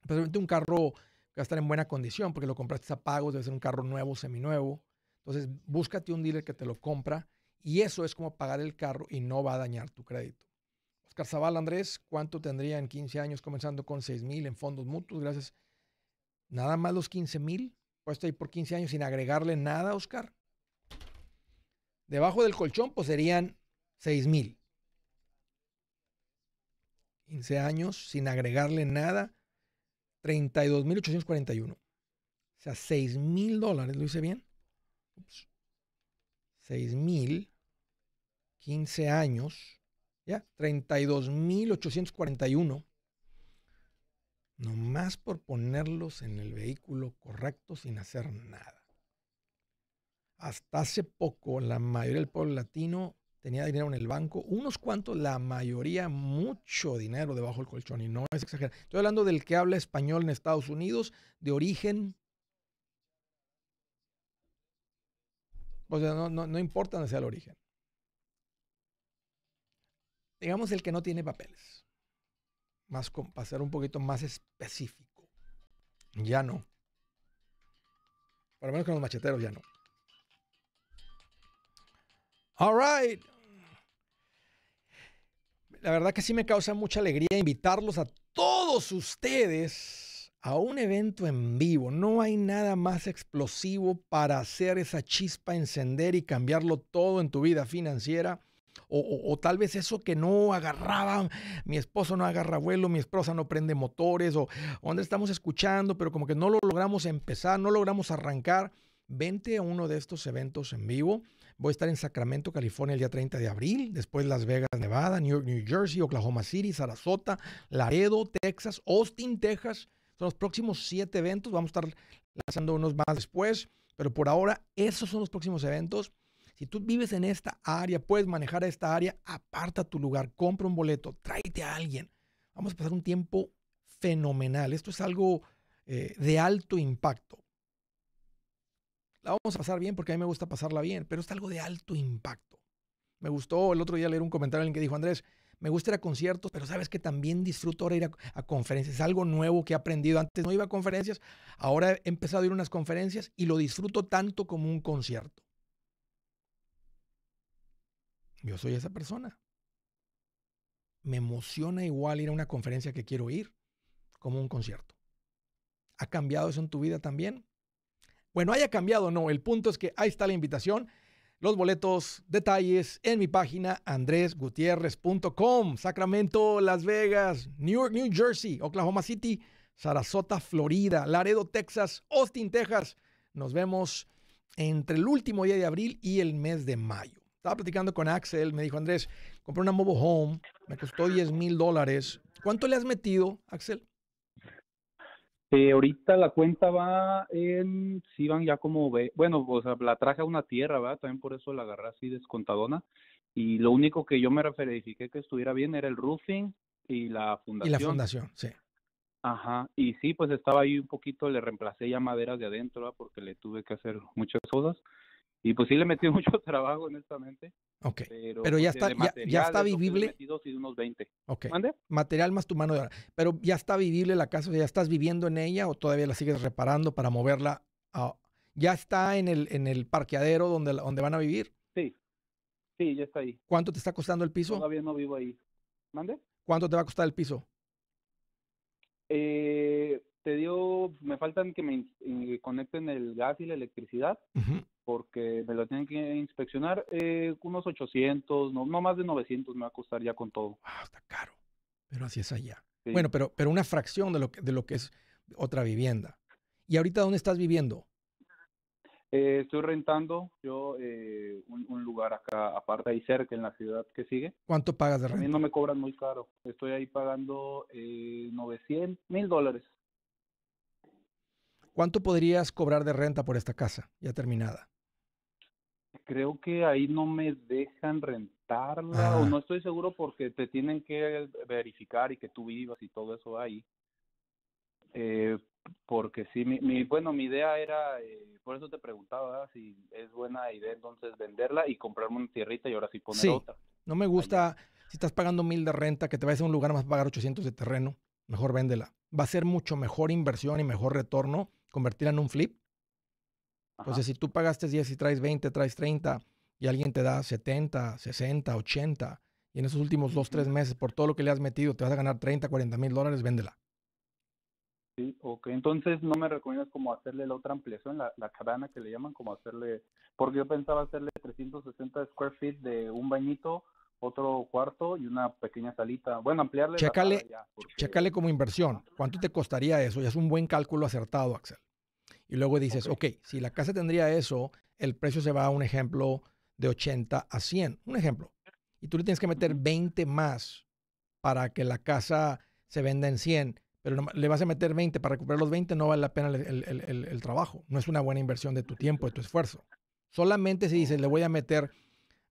Especialmente un carro que va a estar en buena condición porque lo compraste a pagos, debe ser un carro nuevo, seminuevo. Entonces búscate un dealer que te lo compra y eso es como pagar el carro y no va a dañar tu crédito. Oscar Zaval, Andrés, ¿cuánto tendría en 15 años comenzando con 6 mil en fondos mutuos? Gracias Nada más los 15 mil, puesto ahí por 15 años sin agregarle nada, Oscar. Debajo del colchón, pues serían 6 mil. 15 años sin agregarle nada, 32.841. O sea, 6 mil dólares, ¿lo hice bien? 6 mil, 15 años, ¿ya? 32.841 nomás por ponerlos en el vehículo correcto sin hacer nada. Hasta hace poco la mayoría del pueblo latino tenía dinero en el banco, unos cuantos, la mayoría, mucho dinero debajo del colchón y no es exagerado. Estoy hablando del que habla español en Estados Unidos, de origen. O sea, no, no importa dónde sea el origen. Digamos el que no tiene papeles más para ser un poquito más específico. Ya no. Por lo menos con los macheteros ya no. All right. La verdad que sí me causa mucha alegría invitarlos a todos ustedes a un evento en vivo. No hay nada más explosivo para hacer esa chispa, encender y cambiarlo todo en tu vida financiera o, tal vez eso que no agarraba, mi esposo no agarra vuelo, mi esposa no prende motores, o donde estamos escuchando, pero como que no lo logramos empezar, no logramos arrancar. Vente a uno de estos eventos en vivo. Voy a estar en Sacramento, California el día 30 de abril, después Las Vegas, Nevada, New York, New Jersey, Oklahoma City, Sarasota, Laredo, Texas, Austin, Texas. Son los próximos siete eventos. Vamos a estar lanzando unos más después, pero por ahora esos son los próximos eventos. Si tú vives en esta área, puedes manejar esta área, aparta tu lugar, compra un boleto, tráete a alguien. Vamos a pasar un tiempo fenomenal. Esto es algo eh, de alto impacto. La vamos a pasar bien porque a mí me gusta pasarla bien, pero es algo de alto impacto. Me gustó el otro día leer un comentario en el que dijo, Andrés, me gusta ir a conciertos, pero sabes que también disfruto ahora ir a, a, conferencias. Es algo nuevo que he aprendido. Antes no iba a conferencias, ahora he empezado a ir a unas conferencias y lo disfruto tanto como un concierto. Yo soy esa persona. Me emociona igual ir a una conferencia que quiero ir como un concierto. ¿Ha cambiado eso en tu vida también? Bueno, haya cambiado o no, el punto es que ahí está la invitación. Los boletos, detalles en mi página andresgutierrez.com. Sacramento, Las Vegas, New York, New Jersey, Oklahoma City, Sarasota, Florida, Laredo, Texas, Austin, Texas. Nos vemos entre el último día de abril y el mes de mayo estaba platicando con Axel, me dijo Andrés, compré una mobile home, me costó 10 mil dólares. ¿Cuánto le has metido, Axel?
ahorita la cuenta va en, sí van ya como, ve, bueno, o sea, la traje a una tierra, ¿verdad? También por eso la agarré así descontadona. Y lo único que yo me verifiqué que estuviera bien era el roofing y la fundación. Y la fundación, sí. Ajá, y sí, pues estaba ahí un poquito, le reemplacé ya maderas de adentro, Porque le tuve que hacer muchas cosas. Y pues sí le metí [LAUGHS] mucho trabajo, honestamente. Ok. Pero, ya, pues, está, ya, está vivible. y unos
20. Ok. ¿Mande? Material más tu mano de obra. Pero ya está vivible la casa, ya estás viviendo en ella o todavía la sigues reparando para moverla. ya está en el, en el parqueadero donde, donde van a vivir. Sí. Sí, ya está ahí. ¿Cuánto te está costando el piso? Todavía no vivo ahí. ¿Mande? ¿Cuánto te va a costar el piso?
Eh, te dio, me faltan que me, eh, conecten el gas y la electricidad porque me lo tienen que inspeccionar eh, unos 800, no, más de 900 me va a costar ya con todo. Ah, está caro,
pero así es allá. Bueno, pero, pero una fracción de lo, que, de lo que es otra vivienda. ¿Y ahorita dónde estás viviendo?
Eh, estoy rentando yo eh, un, lugar acá, aparte ahí cerca, en la ciudad que sigue.
¿Cuánto pagas de renta? A mí no
me cobran muy caro. Estoy ahí pagando 900, mil dólares.
¿Cuánto podrías cobrar de renta por esta casa ya terminada?
creo que ahí no me dejan rentarla o no estoy seguro porque te tienen que verificar y que tú vivas y todo eso ahí. Eh, porque sí, mi, bueno, mi idea era, eh, por eso te preguntaba si es buena idea entonces venderla y comprarme una tierrita y ahora sí poner otra.
No me gusta, si estás pagando mil de renta, que te vayas a un lugar más pagar 800 de terreno, mejor véndela. Va a ser mucho mejor inversión y mejor retorno convertirla en un flip entonces, si tú pagaste 10 y traes 20, traes 30 y alguien te da 70, 60, 80 y en esos últimos 2, 3 meses por todo lo que le has metido te vas a ganar 30, 40 mil dólares, véndela.
Sí, ok. Entonces, ¿no me recomiendas como hacerle la otra ampliación, la, la cabana que le llaman, como hacerle, porque yo pensaba hacerle 360 square feet de un bañito, otro cuarto y una pequeña salita. Bueno, ampliarle. Chécale, la ya, checale
como inversión. ¿Cuánto te costaría eso? Ya es un buen cálculo acertado, Axel. Y luego dices, ok, si la casa tendría eso, el precio se va a un ejemplo de 80 a 100, un ejemplo. Y tú le tienes que meter 20 más para que la casa se venda en 100, pero le vas a meter 20 para recuperar los 20, no vale la pena el, el trabajo. No es una buena inversión de tu tiempo, de tu esfuerzo. Solamente si dices, le voy a meter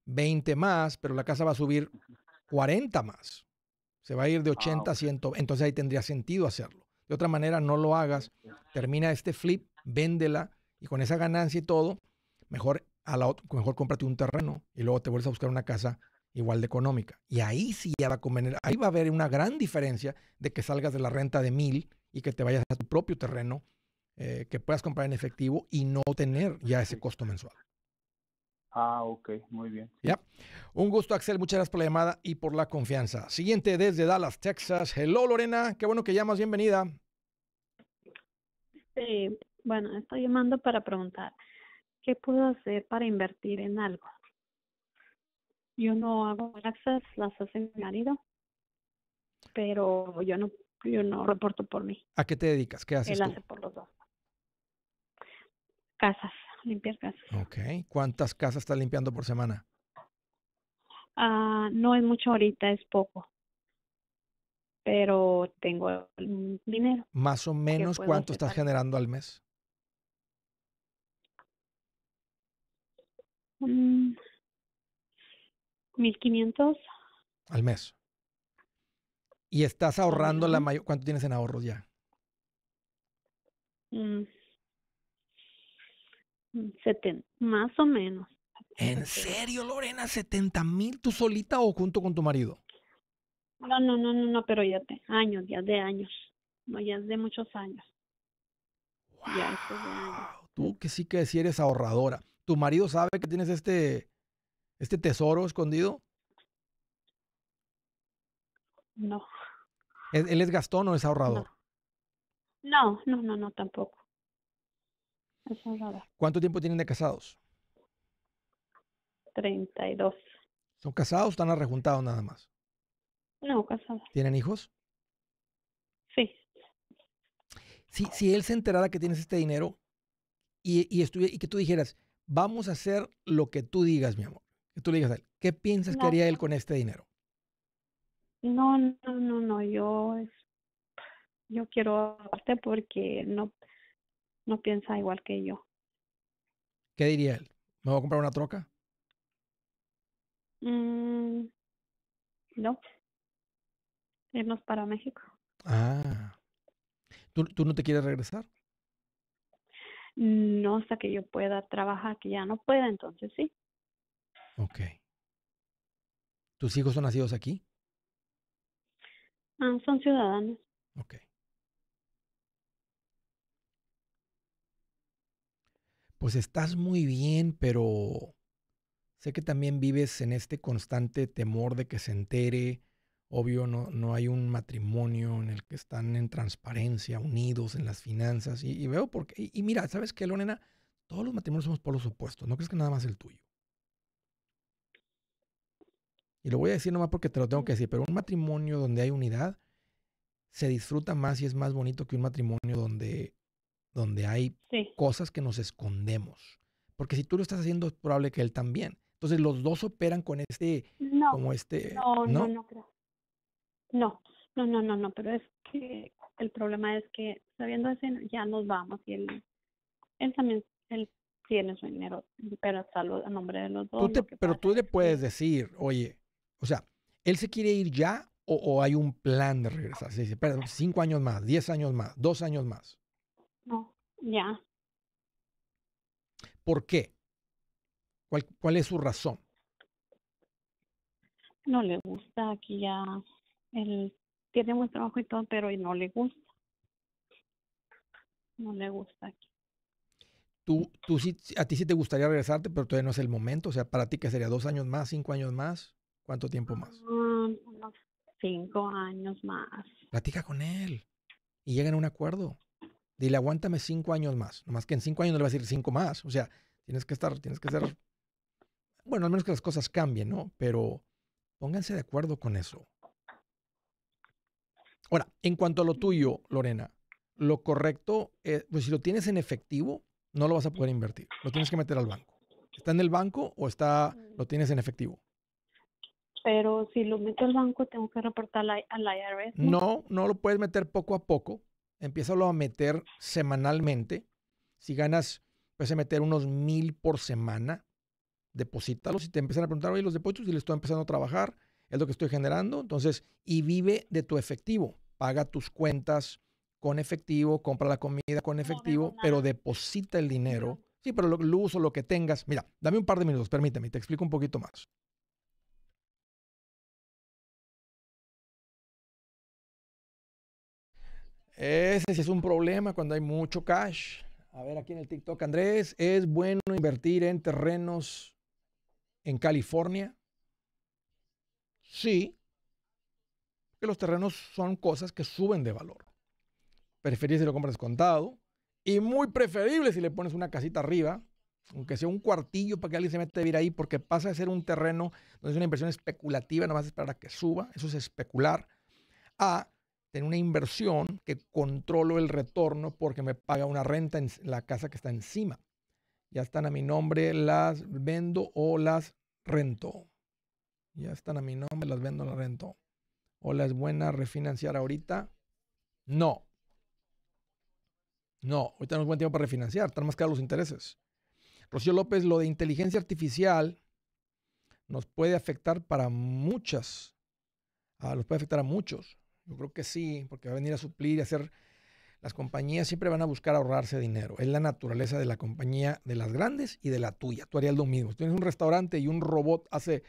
20 más, pero la casa va a subir 40 más. Se va a ir de 80 ah, a 100. Entonces ahí tendría sentido hacerlo. De otra manera, no lo hagas. Termina este flip véndela y con esa ganancia y todo, mejor, a la, mejor cómprate un terreno y luego te vuelves a buscar una casa igual de económica. Y ahí sí ya va a convenir, ahí va a haber una gran diferencia de que salgas de la renta de mil y que te vayas a tu propio terreno eh, que puedas comprar en efectivo y no tener ya ese costo mensual. Ah, ok, muy bien. Ya. Un gusto, Axel. Muchas gracias por la llamada y por la confianza. Siguiente desde Dallas, Texas. Hello, Lorena. Qué bueno que llamas. Bienvenida.
Sí, eh, bueno, estoy llamando para preguntar, ¿qué puedo hacer para invertir en algo? Yo no hago access, las hace mi marido, pero yo no, yo no reporto por mí.
¿A qué te dedicas? ¿Qué haces? Él hace por los dos.
Casas, limpiar casas.
Ok. ¿Cuántas casas estás limpiando por semana?
Ah, no es mucho ahorita, es poco. Pero tengo dinero. Más o menos, ¿cuánto estás
generando al mes?
1500. Mm.
Al mes. Y estás ahorrando la mayor. ¿Cuánto tienes en ahorros ya?
Mm. más o menos.
¿En serio, Lorena? ¿70 mil tú solita o junto con tu marido?
No, no, no, no, pero ya de años, ya de años. No, ya es de muchos años. Wow.
Tú que sí que sí eres ahorradora. ¿Tu marido sabe que tienes este, este tesoro escondido? No. ¿E-, ¿Él, es gastón o es ahorrador?
No. no, no, no, tampoco.
¿Cuánto tiempo tienen de casados?
32.
¿Son casados o están arrejuntados nada más? No, casados. ¿Tienen hijos? Sí. Si, él se enterara que tienes este dinero y, y, y que tú dijeras, vamos a hacer lo que tú digas, mi amor. Que tú le digas a él, ¿qué piensas que haría él con este dinero?
No, no, no, no, yo, yo quiero aparte porque no, no piensa igual que yo.
¿Qué diría él? ¿Me voy a comprar una
troca? Mm, no. Irnos para México.
Ah. ¿Tú, ¿Tú no te quieres regresar?
no hasta que yo pueda trabajar, que ya no pueda, entonces sí. Ok.
¿Tus hijos son nacidos aquí?
Ah, son ciudadanos. Ok.
Pues estás muy bien, pero sé que también vives en este constante temor de que se entere, Obvio, no, no hay un matrimonio en el que están en transparencia, unidos en las finanzas. Y, veo porque. Y, mira, ¿sabes qué, Lorena? Todos los matrimonios somos polos opuestos. No crees que nada más el tuyo. Y lo voy a decir nomás porque te lo tengo que decir, pero un matrimonio donde hay unidad se disfruta más y es más bonito que un matrimonio donde, donde hay cosas que nos escondemos. Porque si tú lo estás haciendo, es probable que él también. Entonces los dos operan con este, como este. No, no, no, no
creo. No, no, no, no, no, pero es que el problema es que sabiendo eso ya nos vamos y él, él también, él tiene su dinero, pero salud a nombre de los dos.
pero tú le puedes decir, oye, o sea, él se quiere ir ya o, hay un plan de regresar. Se dice, perdón, cinco años más, diez años más, dos años más.
No, ya.
¿Por qué? ¿Cuál, cuál es su razón?
No le gusta aquí ya él tiene buen trabajo y todo, pero no le gusta. No le gusta aquí.
Tú, tú sí, a ti sí te gustaría regresarte, pero todavía no es el momento. O sea, para ti que sería dos años más, cinco años más, ¿cuánto tiempo más?
Mm, unos cinco años más.
Platica con él y llegan a un acuerdo. Dile, aguántame cinco años más. Nomás que en cinco años no le vas a decir cinco más. O sea, tienes que estar, tienes que ser. Bueno, al menos que las cosas cambien, ¿no? Pero pónganse de acuerdo con eso. Ahora, en cuanto a lo tuyo, Lorena, lo correcto es, eh, pues si lo tienes en efectivo, no lo vas a poder invertir. Lo tienes que meter al banco. ¿Está en el banco o está, lo tienes en efectivo?
Pero si lo meto al banco, tengo que reportar al, IRS. ¿no?
no, lo puedes meter poco a poco. Empiezalo a meter semanalmente. Si ganas, puedes meter unos mil por semana. Deposítalo. Si te empiezan a preguntar, oye, los depósitos, y les estoy empezando a trabajar, es lo que estoy generando. Entonces, y vive de tu efectivo. Paga tus cuentas con efectivo, compra la comida con efectivo, pero deposita el dinero. Sí, pero lo, uso, lo que tengas. Mira, dame un par de minutos, permíteme, te explico un poquito más. Ese sí es un problema cuando hay mucho cash. A ver, aquí en el TikTok, Andrés, ¿es bueno invertir en terrenos en California? Sí, que los terrenos son cosas que suben de valor. preferir si lo compras contado. Y muy preferible si le pones una casita arriba, aunque sea un cuartillo para que alguien se meta a vivir ahí, porque pasa de ser un terreno donde es una inversión especulativa, no más a esperar a que suba, eso es especular, a tener una inversión que controlo el retorno porque me paga una renta en la casa que está encima. Ya están a mi nombre, las vendo o las rento. Ya están a mi nombre, las vendo, las rento. Hola, ¿es buena refinanciar ahorita? No. No, ahorita no es buen tiempo para refinanciar, están más caros los intereses. Rocío López, lo de inteligencia artificial nos puede afectar para muchas, ah, los puede afectar a muchos. Yo creo que sí, porque va a venir a suplir y hacer. Las compañías siempre van a buscar ahorrarse dinero. Es la naturaleza de la compañía, de las grandes y de la tuya. Tú harías lo mismo. Si tienes un restaurante y un robot hace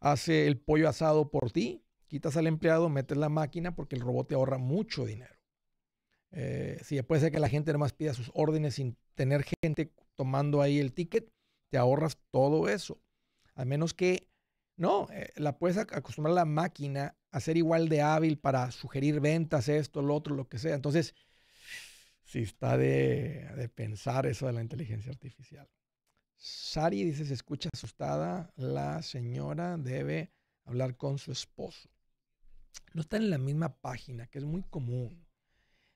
hace el pollo asado por ti, quitas al empleado, metes la máquina porque el robot te ahorra mucho dinero. Eh, si puede ser que la gente nomás pida sus órdenes sin tener gente tomando ahí el ticket, te ahorras todo eso. A menos que, no, eh, la puedes acostumbrar a la máquina a ser igual de hábil para sugerir ventas, esto, lo otro, lo que sea. Entonces, sí está de pensar eso de la inteligencia artificial. Sari dice, se escucha asustada, la señora debe hablar con su esposo. No está en la misma página, que es muy común.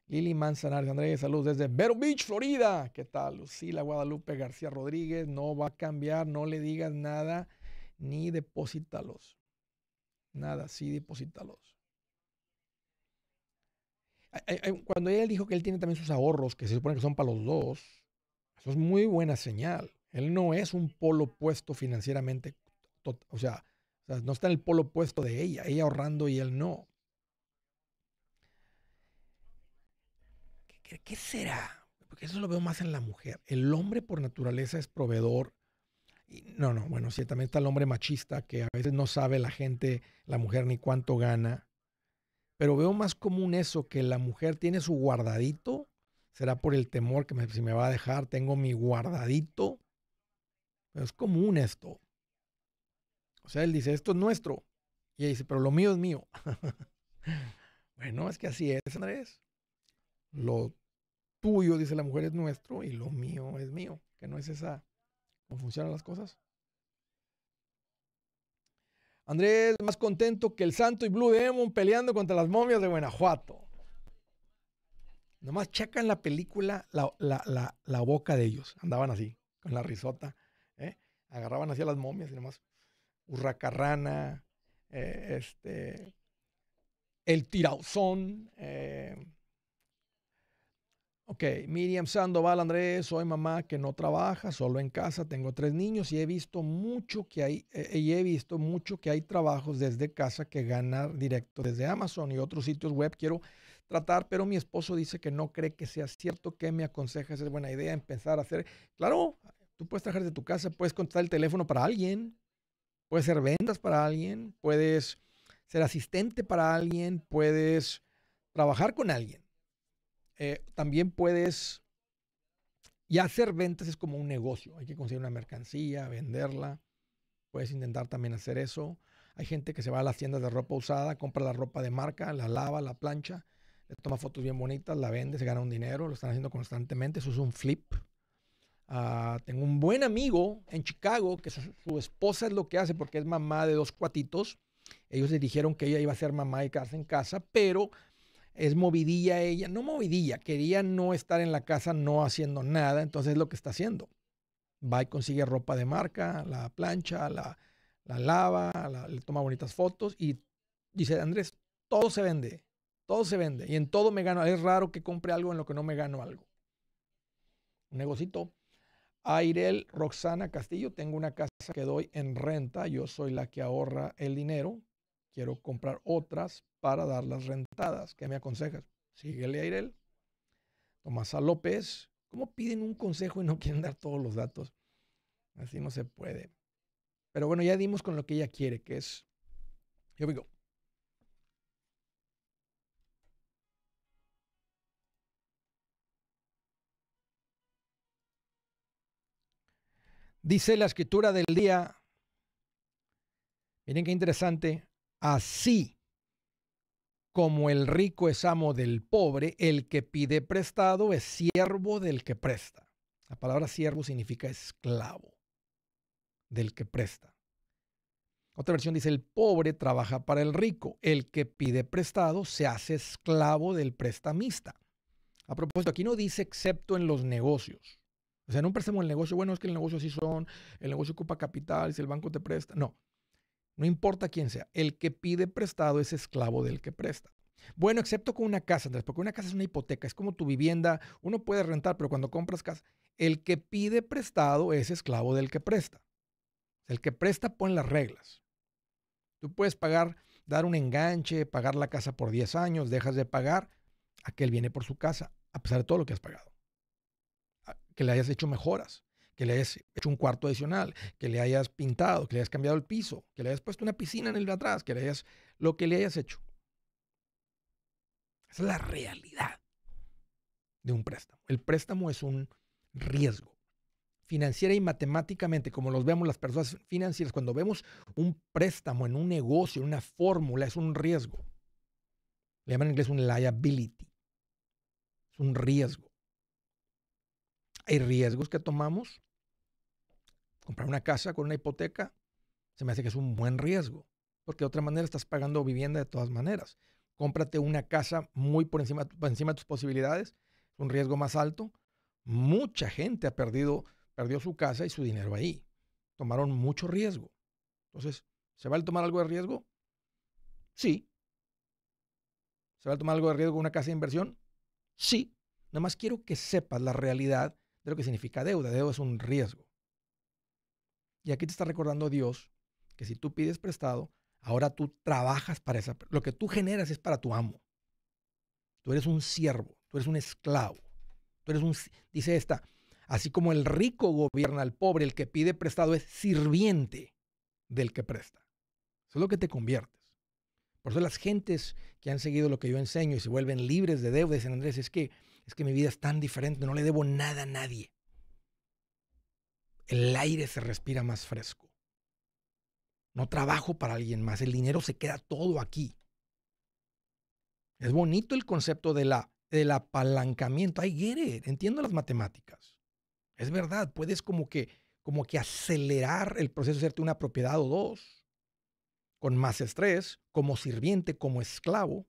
Lili Manzanar, Andrés, salud desde Vero Beach, Florida. ¿Qué tal? Lucila Guadalupe García Rodríguez, no va a cambiar, no le digas nada, ni deposítalos. Nada, sí, deposítalos. Cuando ella dijo que él tiene también sus ahorros, que se supone que son para los dos, eso es muy buena señal. Él no es un polo puesto financieramente, o sea, no está en el polo puesto de ella, ella ahorrando y él no. ¿Qué, será? Porque eso lo veo más en la mujer. El hombre por naturaleza es proveedor. no, no, bueno, sí, también está el hombre machista que a veces no sabe la gente, la mujer ni cuánto gana. Pero veo más común eso, que la mujer tiene su guardadito. Será por el temor que si me va a dejar, tengo mi guardadito es común esto. O sea, él dice, esto es nuestro. Y ella dice, pero lo mío es mío. [LAUGHS] bueno, es que así es, Andrés. Lo tuyo, dice la mujer, es nuestro y lo mío es mío. Que no es esa cómo funcionan las cosas. Andrés, más contento que el Santo y Blue Demon peleando contra las momias de Guanajuato. Nomás chacan la película, la boca de ellos. Andaban así, con la risota agarraban hacia las momias y nomás. Urracarrana, eh, este, el tirauzón. Eh, ok, Miriam Sandoval Andrés, soy mamá que no trabaja, solo en casa, tengo tres niños y he visto mucho que hay, eh, he visto mucho que hay trabajos desde casa que ganar directo desde Amazon y otros sitios web. Quiero tratar, pero mi esposo dice que no cree que sea cierto. que me aconseja? ¿Es buena idea empezar a hacer? Claro, Tú puedes trabajar de tu casa, puedes contestar el teléfono para alguien, puedes hacer ventas para alguien, puedes ser asistente para alguien, puedes trabajar con alguien. Eh, también puedes, y hacer ventas es como un negocio, hay que conseguir una mercancía, venderla, puedes intentar también hacer eso. Hay gente que se va a las tiendas de ropa usada, compra la ropa de marca, la lava, la plancha, le toma fotos bien bonitas, la vende, se gana un dinero, lo están haciendo constantemente, eso es un flip. Ah, tengo un buen amigo en Chicago que su, esposa es lo que hace porque es mamá de dos cuatitos. Ellos le dijeron que ella iba a ser mamá y quedarse en casa, pero es movidilla ella, no movidilla, quería no estar en la casa no haciendo nada, entonces es lo que está haciendo. Va y consigue ropa de marca, la plancha, la, lava, le toma bonitas fotos y dice, Andrés, todo se vende, todo se vende y en todo me gano. Es raro que compre algo en lo que no me gano algo. Un negocito. Airel Roxana Castillo, tengo una casa que doy en renta, yo soy la que ahorra el dinero, quiero comprar otras para darlas rentadas. ¿Qué me aconsejas? Síguele, Airel. Tomasa López, ¿cómo piden un consejo y no quieren dar todos los datos? Así no se puede. Pero bueno, ya dimos con lo que ella quiere, que es, here we Dice la escritura del día, miren qué interesante, así como el rico es amo del pobre, el que pide prestado es siervo del que presta. La palabra siervo significa esclavo del que presta. Otra versión dice, el pobre trabaja para el rico, el que pide prestado se hace esclavo del prestamista. A propósito, aquí no dice excepto en los negocios. O sea, no empecemos el negocio, bueno, es que el negocio así son, el negocio ocupa capital, si el banco te presta. No, no importa quién sea, el que pide prestado es esclavo del que presta. Bueno, excepto con una casa, Andrés, porque una casa es una hipoteca, es como tu vivienda, uno puede rentar, pero cuando compras casa, el que pide prestado es esclavo del que presta. El que presta pone las reglas. Tú puedes pagar, dar un enganche, pagar la casa por 10 años, dejas de pagar, aquel viene por su casa, a pesar de todo lo que has pagado que le hayas hecho mejoras, que le hayas hecho un cuarto adicional, que le hayas pintado, que le hayas cambiado el piso, que le hayas puesto una piscina en el de atrás, que le hayas lo que le hayas hecho. Esa es la realidad de un préstamo. El préstamo es un riesgo. Financiera y matemáticamente, como los vemos las personas financieras, cuando vemos un préstamo en un negocio, en una fórmula, es un riesgo. Le llaman en inglés un liability. Es un riesgo. Hay riesgos que tomamos. Comprar una casa con una hipoteca se me hace que es un buen riesgo, porque de otra manera estás pagando vivienda de todas maneras. Cómprate una casa muy por encima, encima de tus posibilidades, un riesgo más alto. Mucha gente ha perdido, perdió su casa y su dinero ahí. Tomaron mucho riesgo. Entonces, ¿se va a tomar algo de riesgo? Sí. ¿Se va a tomar algo de riesgo una casa de inversión? Sí. Nada más quiero que sepas la realidad de lo que significa deuda. Deuda es un riesgo. Y aquí te está recordando Dios que si tú pides prestado, ahora tú trabajas para esa Lo que tú generas es para tu amo. Tú eres un siervo, tú eres un esclavo. Tú eres un dice esta, así como el rico gobierna al pobre, el que pide prestado es sirviente del que presta. Eso es lo que te conviertes. Por eso las gentes que han seguido lo que yo enseño y se vuelven libres de deuda, dicen Andrés, es que es que mi vida es tan diferente, no le debo nada a nadie. El aire se respira más fresco. No trabajo para alguien más, el dinero se queda todo aquí. Es bonito el concepto de la, del apalancamiento. Ay, Entiendo las matemáticas. Es verdad, puedes como que, como que acelerar el proceso de hacerte una propiedad o dos, con más estrés, como sirviente, como esclavo.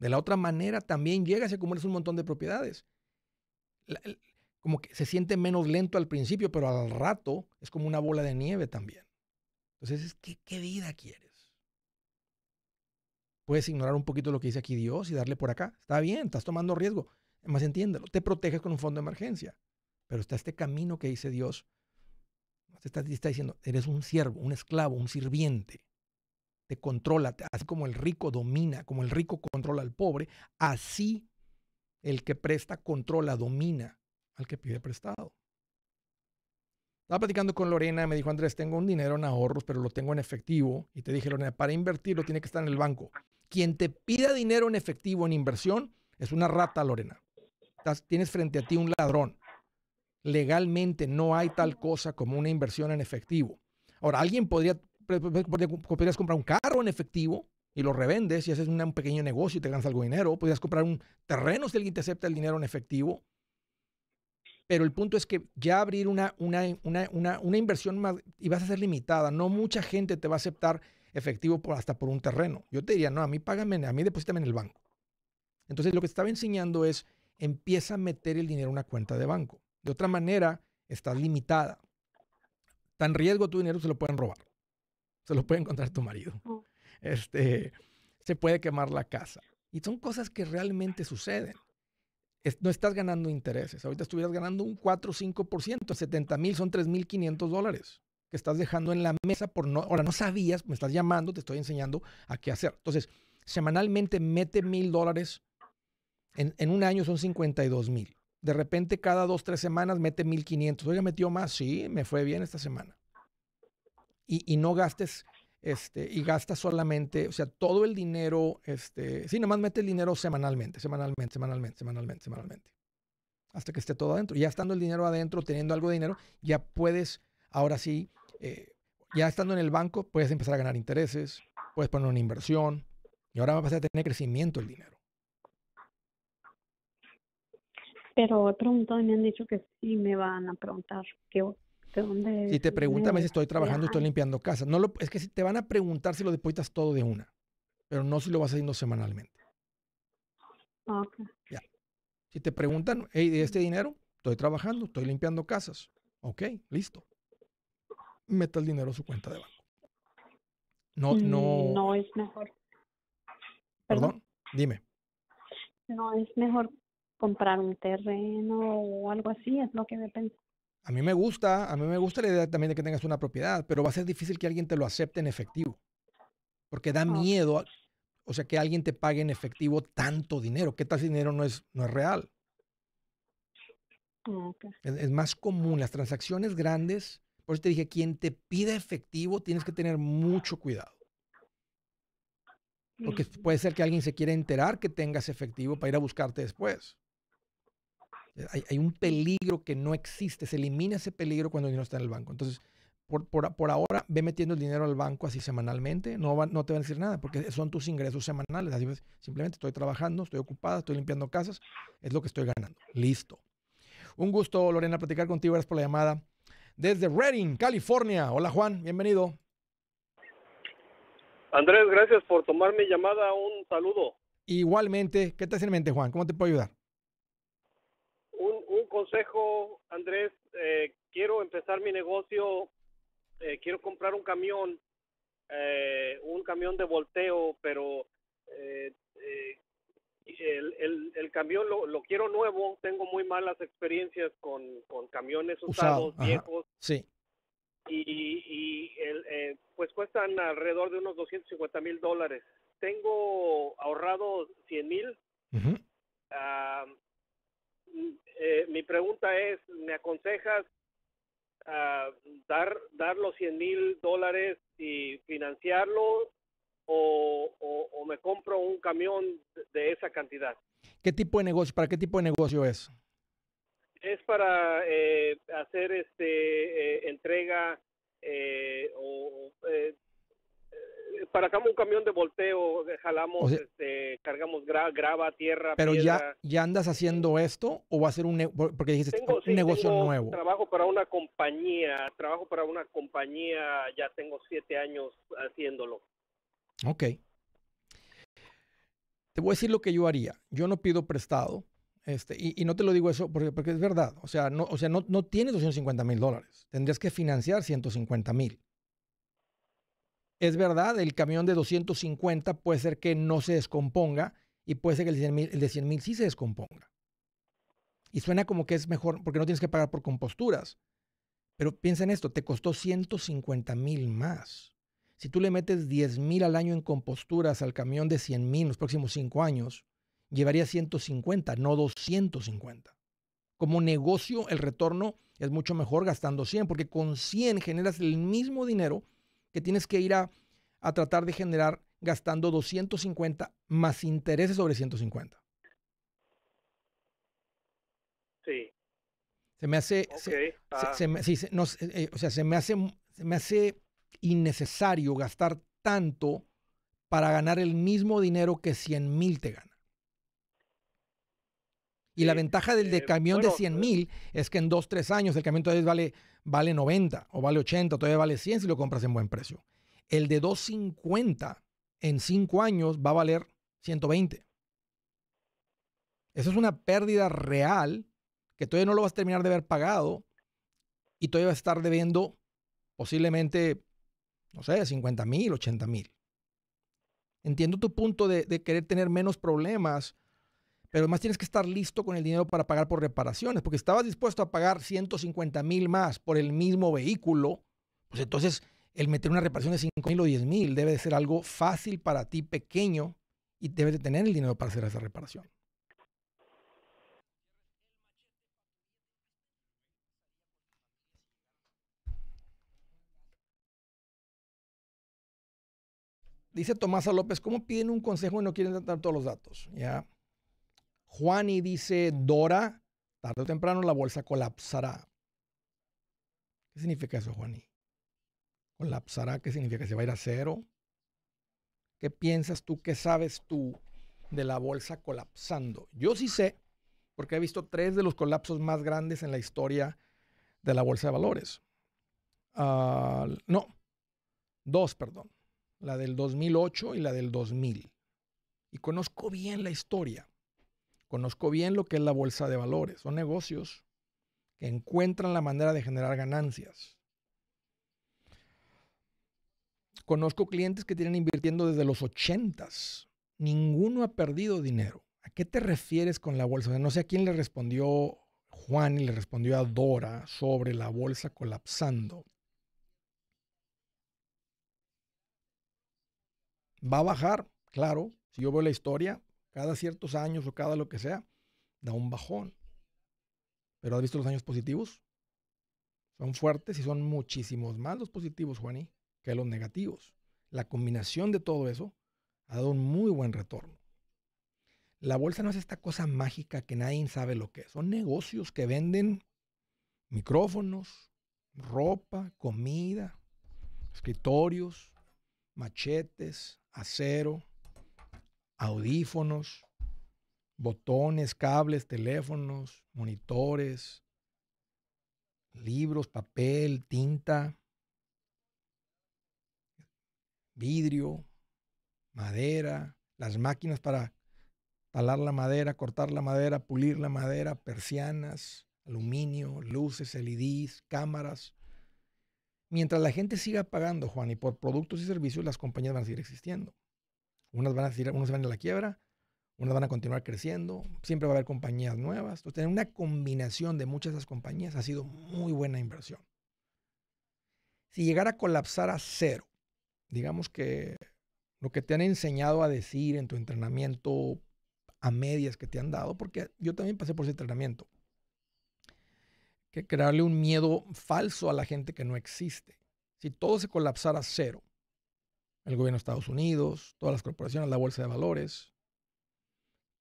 De la otra manera también llegas y acumulas un montón de propiedades. como que se siente menos lento al principio, pero al rato es como una bola de nieve también. Entonces, ¿qué, qué vida quieres? Puedes ignorar un poquito lo que dice aquí Dios y darle por acá. Está bien, estás tomando riesgo. Además, entiéndelo, te proteges con un fondo de emergencia. Pero está este camino que dice Dios. está, te está diciendo, eres un siervo, un esclavo, un sirviente te controla, así como el rico domina, como el rico controla al pobre, así el que presta controla, domina al que pide prestado. Estaba platicando con Lorena, me dijo Andrés, tengo un dinero en ahorros, pero lo tengo en efectivo. Y te dije, Lorena, para invertirlo tiene que estar en el banco. Quien te pida dinero en efectivo en inversión es una rata, Lorena. tienes frente a ti un ladrón. Legalmente no hay tal cosa como una inversión en efectivo. Ahora, alguien podría pues, podrías comprar un carro en efectivo y lo revendes y haces un pequeño negocio y te ganas algo de dinero. Podrías comprar un terreno si alguien te acepta el dinero en efectivo. Pero el punto es que ya abrir una, una, inversión más y vas a ser limitada. No mucha gente te va a aceptar efectivo por, hasta por un terreno. Yo te diría, no, a mí págame, a mí deposítame en el banco. Entonces lo que estaba enseñando es, empieza a meter el dinero en una cuenta de banco. De otra manera, estás limitada. Tan riesgo tu dinero se lo pueden robar se lo puede encontrar tu marido. Este, se puede quemar la casa. Y son cosas que realmente suceden. no estás ganando intereses. Ahorita estuvieras ganando un 4 o 5%. 70 mil son 3.500 dólares que estás dejando en la mesa por no... Ahora, no sabías, me estás llamando, te estoy enseñando a qué hacer. Entonces, semanalmente mete mil dólares. En, un año son 52 mil. De repente, cada dos, tres semanas mete 1.500. Oiga, metió más. Sí, me fue bien esta semana y, y no gastes este, y gastas solamente, o sea, todo el dinero, este, sí, nomás mete el dinero semanalmente, semanalmente, semanalmente, semanalmente, semanalmente, hasta que esté todo adentro. Ya estando el dinero adentro, teniendo algo de dinero, ya puedes, ahora sí, eh, ya estando en el banco, puedes empezar a ganar intereses, puedes poner una inversión, y ahora va a a tener crecimiento el dinero.
Pero pronto y me han dicho que sí me van a preguntar qué, si te preguntan si estoy trabajando, estoy
limpiando casas. No es que si te van a preguntar si lo depositas todo de una, pero no si lo vas haciendo semanalmente. Ah, si te preguntan, hey, de este dinero, estoy trabajando, estoy limpiando casas. Ok, listo. Meta el dinero a su cuenta de banco. No, no. Mm, no
es mejor. Perdón, dime. No es mejor comprar un terreno o algo así, es lo que me pensé.
A mí me gusta, a mí me gusta la idea también de que tengas una propiedad, pero va a ser difícil que alguien te lo acepte en efectivo. Porque da miedo, o sea, que alguien te pague en efectivo tanto dinero. ¿Qué tal si dinero no es, no es real? Es, es, más común. Las transacciones grandes, por eso te dije, quien te pida efectivo tienes que tener mucho cuidado. Porque puede ser que alguien se quiera enterar que tengas efectivo para ir a buscarte después. Eh, hay, un peligro que no existe. Se elimina ese peligro cuando el dinero está en el banco. Entonces, por, ahora, ve metiendo el dinero al banco así semanalmente. No, no te van a decir nada porque son tus ingresos semanales. Así simplemente estoy trabajando, estoy ocupada, estoy limpiando casas. Es lo que estoy ganando. Listo. Un gusto, Lorena, platicar contigo. Gracias por la llamada. Desde Redding, California. Hola, Juan. Bienvenido.
Andrés, gracias por tomar mi llamada. Un saludo.
Igualmente, ¿qué te hace en mente, Juan? ¿Cómo te puedo ayudar?
un consejo, Andrés, eh, quiero empezar mi negocio, eh, quiero comprar un camión, eh, un camión de volteo, pero el, el, camión lo, quiero nuevo, tengo muy malas experiencias con, con camiones usados, viejos. sí. Y, pues cuestan alrededor de unos 250 mil dólares. Tengo ahorrado 100 mil. Eh, mi pregunta es, ¿me aconsejas ah, dar, dar los 100 mil dólares y financiarlo o, o, me compro un camión de esa cantidad?
¿Qué tipo de negocio? ¿Para qué tipo de negocio es?
Es para eh, hacer este eh, entrega eh, o para acá un camión de volteo, eh, jalamos, este, cargamos grava, tierra. Pero ya
ya andas haciendo esto o va a ser un porque ah, un negocio nuevo. Trabajo
para una compañía, trabajo para una compañía, ya tengo siete años haciéndolo.
Ok. Te voy a decir lo que yo haría. Yo no pido prestado. Este, y, no te lo digo eso porque, porque es verdad. O sea, no, o sea, no, no tienes 250 mil dólares. Tendrías que financiar 150 mil es verdad, el camión de 250 puede ser que no se descomponga y puede ser que el de 100 mil sí se descomponga. Y suena como que es mejor porque no tienes que pagar por composturas. Pero piensa en esto, te costó 150 mil más. Si tú le metes 10 mil al año en composturas al camión de 100 mil los próximos 5 años, llevaría 150, no 250. Como negocio, el retorno es mucho mejor gastando 100, porque con 100 generas el mismo dinero que tienes que ir a, tratar de generar gastando 250 más intereses sobre 150. Sí. Se me hace. Se, eh, eh, o sea, se me hace, me hace innecesario gastar tanto para ganar el mismo dinero que 100 mil te gana. Y la ventaja del de eh, camión de 100 eh, mil es que en 2, 3 años el camión todavía vale, vale 90 o vale 80, todavía vale 100 si lo compras en buen precio. El de 250 en 5 años va a valer 120. Eso es una pérdida real que todavía no lo vas a terminar de haber pagado y todavía vas a estar debiendo posiblemente, no sé, 50 mil, 80 mil. Entiendo tu punto de, de, querer tener menos problemas pero más tienes que estar listo con el dinero para pagar por reparaciones, porque estabas dispuesto a pagar 150 mil más por el mismo vehículo, pues entonces el meter una reparación de 5 mil o 10 mil debe de ser algo fácil para ti, pequeño, y debes de tener el dinero para hacer esa reparación. Dice Tomás López, ¿cómo piden un consejo y no quieren dar todos los datos? Ya. Juani dice, Dora, tarde o temprano la bolsa colapsará. ¿Qué significa eso, Juani? ¿Colapsará? ¿Qué significa? ¿Se va a ir a cero? ¿Qué piensas tú? ¿Qué sabes tú de la bolsa colapsando? Yo sí sé, porque he visto tres de los colapsos más grandes en la historia de la bolsa de valores. Ah, no, dos, perdón. La del 2008 y la del 2000. Y conozco bien la historia. Conozco bien lo que es la bolsa de valores. Son negocios que encuentran la manera de generar ganancias. Conozco clientes que tienen invirtiendo desde los 80. Ninguno ha perdido dinero. ¿A qué te refieres con la bolsa? no sé a quién le respondió Juan y le respondió a Dora sobre la bolsa colapsando. ¿Va a bajar? Claro. Si yo veo la historia, cada ciertos años o cada lo que sea, da un bajón. Pero ¿has visto los años positivos? Son fuertes y son muchísimos más los positivos, Juaní, que los negativos. La combinación de todo eso ha dado un muy buen retorno. La bolsa no es esta cosa mágica que nadie sabe lo que es. Son negocios que venden micrófonos, ropa, comida, escritorios, machetes, acero, audífonos, botones, cables, teléfonos, monitores, libros, papel, tinta, vidrio, madera, las máquinas para talar la madera, cortar la madera, pulir la madera, persianas, aluminio, luces, LEDs, cámaras. Mientras la gente siga pagando, Juan, y por productos y servicios, las compañías van a seguir existiendo. Unas van a decir, unos van a la quiebra, unas van a continuar creciendo, siempre va a haber compañías nuevas. Entonces, tener una combinación de muchas de esas compañías ha sido muy buena inversión. Si llegara a colapsar a cero, digamos que lo que te han enseñado a decir en tu entrenamiento a medias que te han dado, porque yo también pasé por ese entrenamiento, que crearle un miedo falso a la gente que no existe. Si todo se colapsara a cero, el gobierno de Estados Unidos, todas las corporaciones, la bolsa de valores.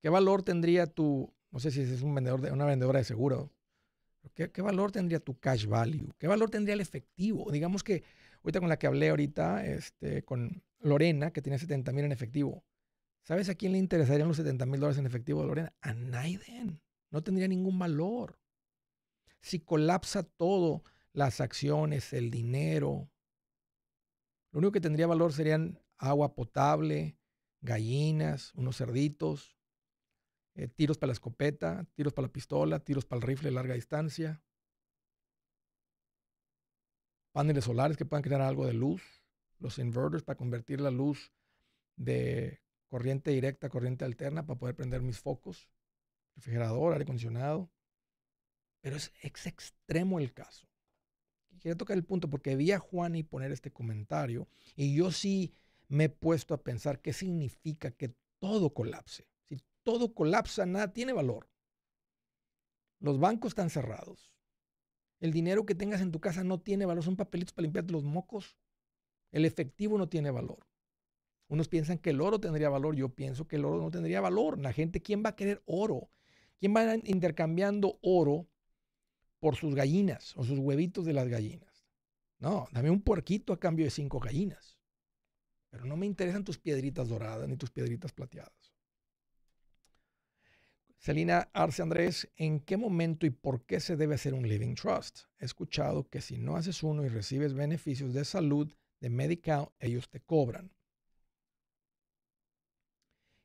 ¿Qué valor tendría tu, no sé si es un vendedor de, una vendedora de seguro, ¿qué, ¿qué, valor tendría tu cash value? ¿Qué valor tendría el efectivo? Digamos que ahorita con la que hablé ahorita, este, con Lorena, que tiene 70 mil en efectivo. ¿Sabes a quién le interesarían los 70 mil dólares en efectivo de Lorena? A Naiden. No tendría ningún valor. Si colapsa todo, las acciones, el dinero, lo único que tendría valor serían agua potable, gallinas, unos cerditos, eh, tiros para la escopeta, tiros para la pistola, tiros para el rifle de larga distancia, paneles solares que puedan crear algo de luz, los inverters para convertir la luz de corriente directa a corriente alterna para poder prender mis focos, refrigerador, aire acondicionado. Pero es, es extremo el caso quiero tocar el punto porque vi a y poner este comentario y yo sí me he puesto a pensar qué significa que todo colapse. Si todo colapsa, nada tiene valor. Los bancos están cerrados. El dinero que tengas en tu casa no tiene valor. Son papelitos para limpiarte los mocos. El efectivo no tiene valor. Unos piensan que el oro tendría valor. Yo pienso que el oro no tendría valor. La gente, ¿quién va a querer oro? ¿Quién va a intercambiando oro por sus gallinas o sus huevitos de las gallinas. No, dame un puerquito a cambio de cinco gallinas. Pero no me interesan tus piedritas doradas ni tus piedritas plateadas. Celina Arce Andrés, ¿en qué momento y por qué se debe hacer un living trust? He escuchado que si no haces uno y recibes beneficios de salud de Medicaid, ellos te cobran.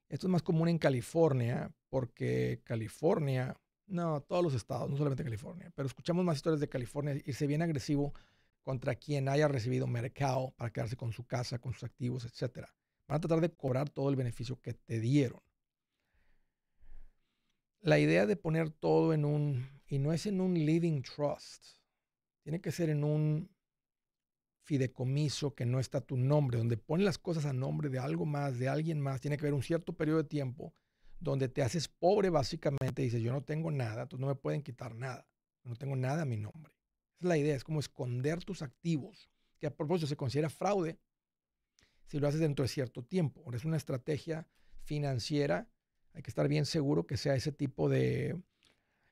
Esto es más común en California porque California no, todos los estados, no solamente California. Pero escuchamos más historias de California irse bien agresivo contra quien haya recibido mercado para quedarse con su casa, con sus activos, etc. Van a tratar de cobrar todo el beneficio que te dieron. La idea de poner todo en un, y no es en un living trust, tiene que ser en un fideicomiso que no está tu nombre, donde ponen las cosas a nombre de algo más, de alguien más, tiene que haber un cierto periodo de tiempo donde te haces pobre básicamente, dices, yo no tengo nada, entonces no me pueden quitar nada, no tengo nada a mi nombre. Esa es la idea, es como esconder tus activos, que a propósito se considera fraude si lo haces dentro de cierto tiempo. Ahora es una estrategia financiera, hay que estar bien seguro que sea ese tipo de...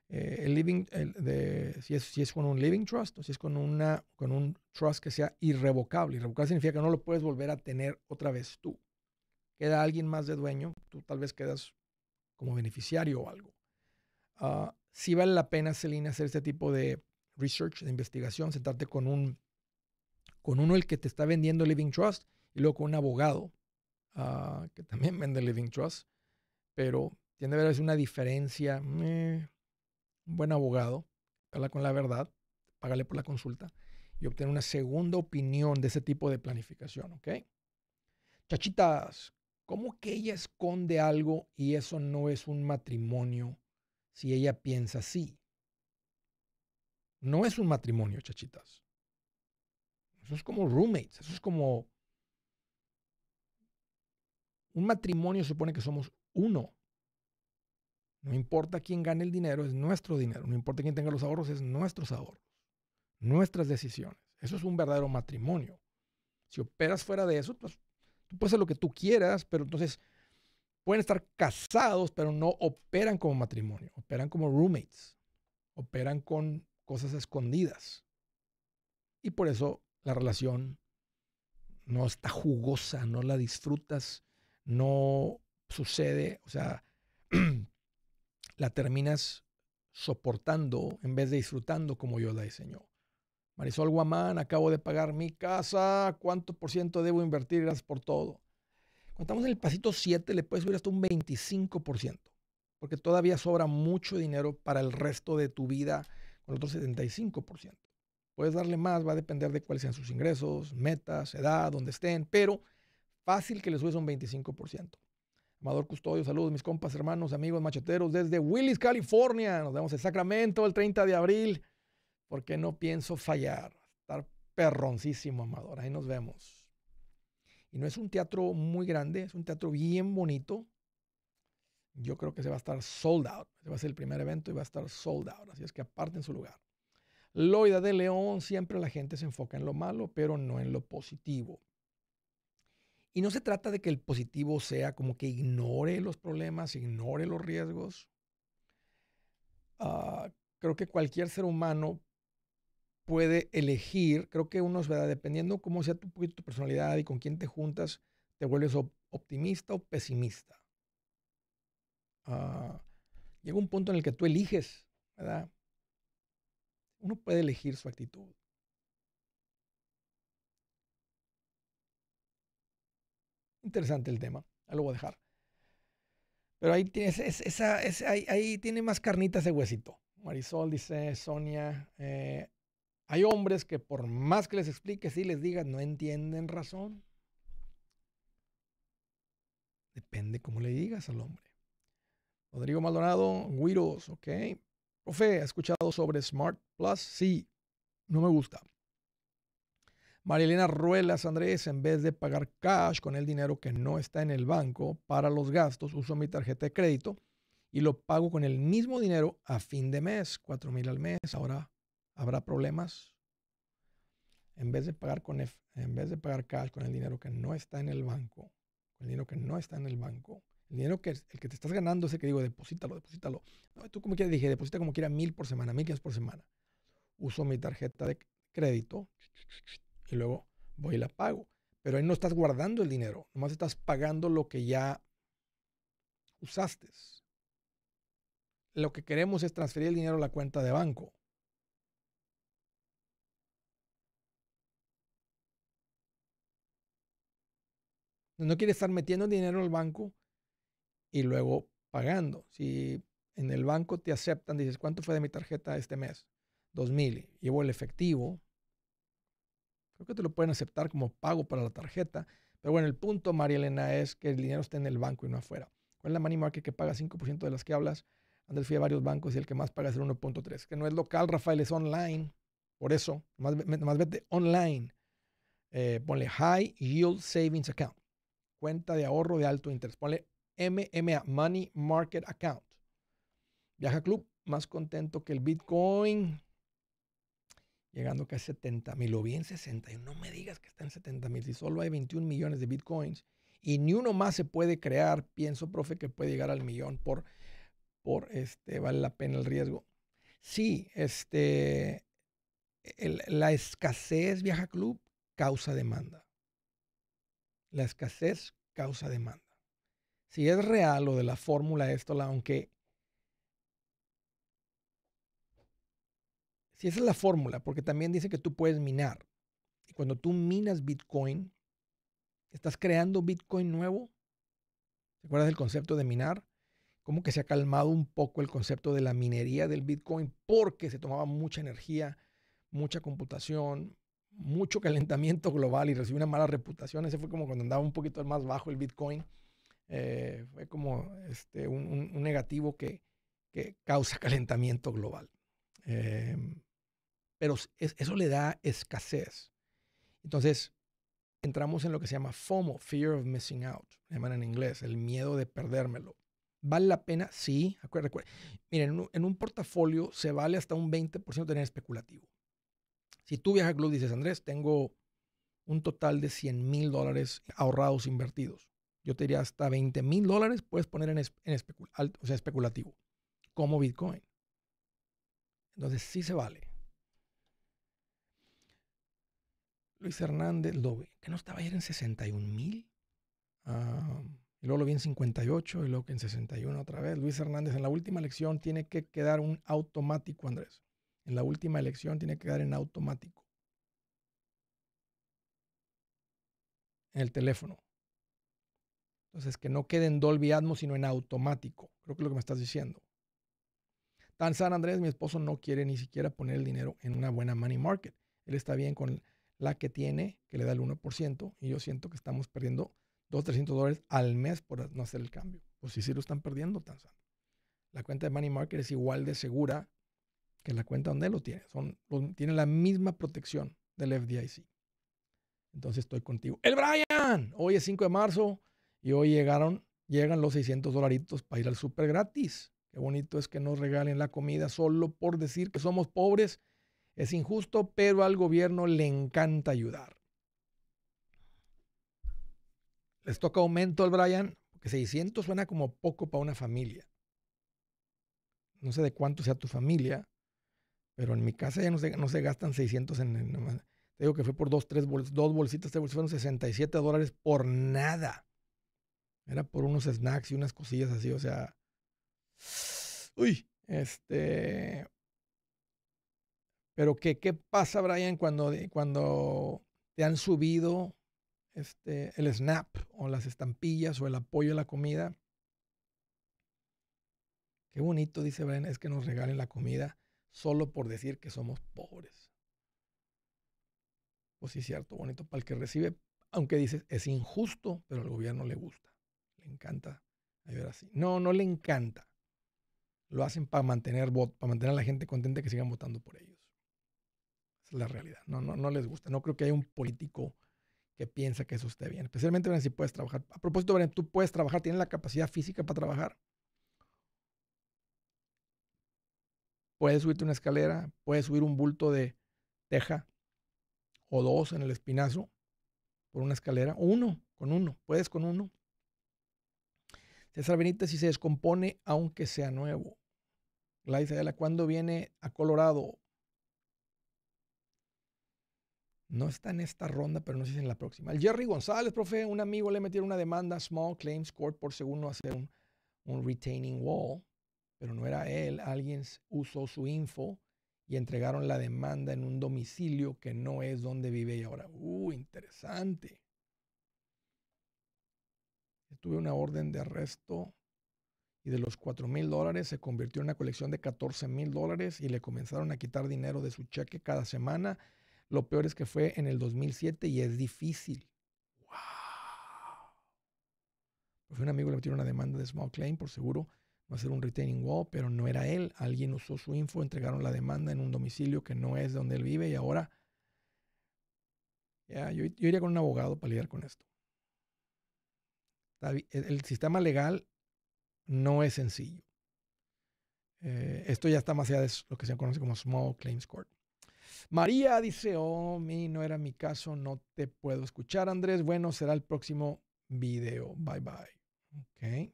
Eh, el living, de, si, es, si es con un living trust o si es con, una, con un trust que sea irrevocable. Irrevocable significa que no lo puedes volver a tener otra vez tú. Queda alguien más de dueño, tú tal vez quedas como beneficiario o algo. Si ah, sí vale la pena, Celina, hacer este tipo de research, de investigación, sentarte con un con uno el que te está vendiendo Living Trust y luego con un abogado ah, que también vende Living Trust, pero tiene que haber una diferencia. un buen abogado, habla con la verdad, págale por la consulta y obtener una segunda opinión de ese tipo de planificación, ¿ok? Chachitas, ¿Cómo que ella esconde algo y eso no es un matrimonio si ella piensa así? No es un matrimonio, chachitas. Eso es como roommates, eso es como... Un matrimonio supone que somos uno. No importa quién gane el dinero, es nuestro dinero. No importa quién tenga los ahorros, es nuestros ahorros. Nuestras decisiones. Eso es un verdadero matrimonio. Si operas fuera de eso, pues pues puedes lo que tú quieras, pero entonces pueden estar casados, pero no operan como matrimonio, operan como roommates, operan con cosas escondidas. Y por eso la relación no está jugosa, no la disfrutas, no sucede, o sea, [CLEARS THROAT] la terminas soportando en vez de disfrutando como yo la diseñó. Marisol Guamán, acabo de pagar mi casa, ¿cuánto por ciento debo invertir? Gracias por todo. Cuando estamos en el pasito 7, le puedes subir hasta un 25%, porque todavía sobra mucho dinero para el resto de tu vida con el otro 75%. Puedes darle más, va a depender de cuáles sean sus ingresos, metas, edad, donde estén, pero fácil que le subes un 25%. Amador Custodio, saludos mis compas, hermanos, amigos, macheteros desde Willis, California. Nos vemos en Sacramento el 30 de abril porque no pienso fallar. Estar perroncísimo, Amador. Ahí nos vemos. Y no es un teatro muy grande, es un teatro bien bonito. Yo creo que se va a estar sold out. Se va a ser el primer evento y va a estar sold out. Así es que aparten su lugar. Loida de León, siempre la gente se enfoca en lo malo, pero no en lo positivo. Y no se trata de que el positivo sea como que ignore los problemas, ignore los riesgos. Ah, creo que cualquier ser humano puede elegir, creo que uno, ¿verdad? dependiendo cómo sea tu, tu personalidad y con quién te juntas, te vuelves optimista o pesimista. Ah, llega un punto en el que tú eliges, ¿verdad? Uno puede elegir su actitud. Interesante el tema, ahí lo voy a dejar. Pero ahí tienes esa, ahí, tiene más carnitas de huesito. Marisol dice, Sonia, eh, hay hombres que por más que les explique, y les diga, no entienden razón. Depende cómo le digas al hombre. Rodrigo Maldonado, Guiros, ok. Profe, ¿ha escuchado sobre Smart Plus? Sí, no me gusta. Marilena Ruelas Andrés, en vez de pagar cash con el dinero que no está en el banco para los gastos, uso mi tarjeta de crédito y lo pago con el mismo dinero a fin de mes, mil al mes, ahora habrá problemas. En vez de pagar con en vez de pagar cash con el dinero que no está en el banco, con el dinero que no está en el banco, el dinero que el que te estás ganando, ese que digo, deposítalo, deposítalo. No, tú como quieras, dije, deposita como quiera mil por semana, mil quinientos por semana. Uso mi tarjeta de crédito y luego voy y la pago. Pero ahí no estás guardando el dinero, nomás estás pagando lo que ya usaste. Lo que queremos es transferir el dinero a la cuenta de banco. No quiere estar metiendo dinero al banco y luego pagando. Si en el banco te aceptan, dices, ¿cuánto fue de mi tarjeta este mes? 2,000. Llevo el efectivo. Creo que te lo pueden aceptar como pago para la tarjeta. Pero bueno, el punto, María Elena, es que el dinero esté en el banco y no afuera. ¿Cuál es la money market que paga 5% de las que hablas? Andrés fui a varios bancos y el que más paga es el 1.3, que no es local, Rafael, es online. Por eso, más, más vete online. Eh, ponle High Yield Savings Account cuenta de ahorro de alto interés. Ponle MMA, Money Market Account. Viaja Club, más contento que el Bitcoin. Llegando casi a 70 mil, o bien 60. No me digas que está en 70 mil. Si solo hay 21 millones de Bitcoins y ni uno más se puede crear, pienso, profe, que puede llegar al millón por, por este, vale la pena el riesgo. Sí, este, la escasez, Viaja Club, causa demanda la escasez causa demanda. Si es real lo de la fórmula esto, aunque... Si esa es la fórmula, porque también dice que tú puedes minar. Y cuando tú minas Bitcoin, estás creando Bitcoin nuevo. ¿Te acuerdas del concepto de minar? Como que se ha calmado un poco el concepto de la minería del Bitcoin porque se tomaba mucha energía, mucha computación, mucho calentamiento global y recibió una mala reputación. Ese fue como cuando andaba un poquito más bajo el Bitcoin. Eh, fue como este, un, negativo que, causa [LAUGHS] calentamiento global. Em, pero eso le da escasez. Entonces, entramos en lo que se llama FOMO, Fear of Missing Out, llaman en inglés, el miedo de perdérmelo. ¿Vale la pena? Sí. acuérdate. Miren, en un, en un portafolio se vale hasta un 20% tener especulativo. Si tú viajas al club, dices, Andrés, tengo un total de 100 mil dólares ahorrados invertidos. Yo te diría hasta 20 mil dólares puedes poner en, sea, especulativo, como Bitcoin. Entonces sí se vale. Luis Hernández lo que no estaba ayer en 61 mil. Ah, y luego lo vi en 58 y luego que en 61 otra vez. Luis Hernández, en la última elección tiene que quedar un automático, Andrés en la última elección tiene que quedar en automático. En el teléfono. Entonces, que no quede en Dolby sino en automático. Creo que es lo que me estás diciendo. Tan San Andrés, mi esposo no quiere ni siquiera poner el dinero en una buena money market. Él está bien con la que tiene, que le da el 1%, y yo siento que estamos perdiendo 200, 300 dólares al mes por no hacer el cambio. Pues sí, sí lo están perdiendo, Tan San. La cuenta de Money Market es igual de segura que la cuenta donde lo tiene. Son, tiene la misma protección del FDIC. Entonces estoy contigo. El Brian, hoy es 5 de marzo y hoy llegaron, llegan los 600 dolaritos para ir al súper gratis. Qué bonito es que nos regalen la comida solo por decir que somos pobres. Es injusto, pero al gobierno le encanta ayudar. Les toca aumento al Brian, porque 600 suena como poco para una familia. No sé de cuánto sea tu familia, pero en mi casa ya no se, no se gastan 600 en, Te digo que fue por dos, tres dos bolsitas, de bolsitas, fueron 67 dólares por nada. Era por unos snacks y unas cosillas así, o sea. Uy, este. Pero qué ¿qué pasa, Brian, cuando, cuando te han subido este, el snap o las estampillas o el apoyo a la comida? Qué bonito, dice Brian, es que nos regalen la comida solo por decir que somos pobres. Pues sí, cierto, bonito para el que recibe, aunque dices es injusto, pero al gobierno le gusta, le encanta ayudar así. No, no le encanta. Lo hacen para mantener para mantener a la gente contenta que sigan votando por ellos. es la realidad. No, no, les gusta. No creo que haya un político que piensa que eso esté bien. Especialmente, si puedes trabajar. A propósito, tú puedes trabajar, tienes la capacidad física para trabajar. Puedes subirte una escalera, puedes subir un bulto de teja o dos en el espinazo por una escalera, uno, con uno, puedes con uno. César Benítez si se descompone aunque sea nuevo. Gladys Ayala, ¿cuándo viene a Colorado? No está en esta ronda, pero no sé si en la próxima. El Jerry González, profe, un amigo le metieron una demanda Small Claims Court por segundo hacer un, un retaining wall pero no era él, alguien usó su info y entregaron la demanda en un domicilio que no es donde vive y ahora. Uh, interesante. Tuve una orden de arresto y de los 4 mil dólares se convirtió en una colección de 14 mil dólares y le comenzaron a quitar dinero de su cheque cada semana. Lo peor es que fue en el 2007 y es difícil. ¡Wow! Pues un amigo le metió una demanda de small claim por seguro va a ser un retaining wall, pero no era él. Alguien usó su info, entregaron la demanda en un domicilio que no es donde él vive y ahora yo, iría con un abogado para lidiar con esto. El, sistema legal no es sencillo. Eh, esto ya está más allá de lo que se conoce como Small Claims Court. María dice, oh, mi, no era mi caso, no te puedo escuchar, Andrés. Bueno, será el próximo video. Bye bye. Okay.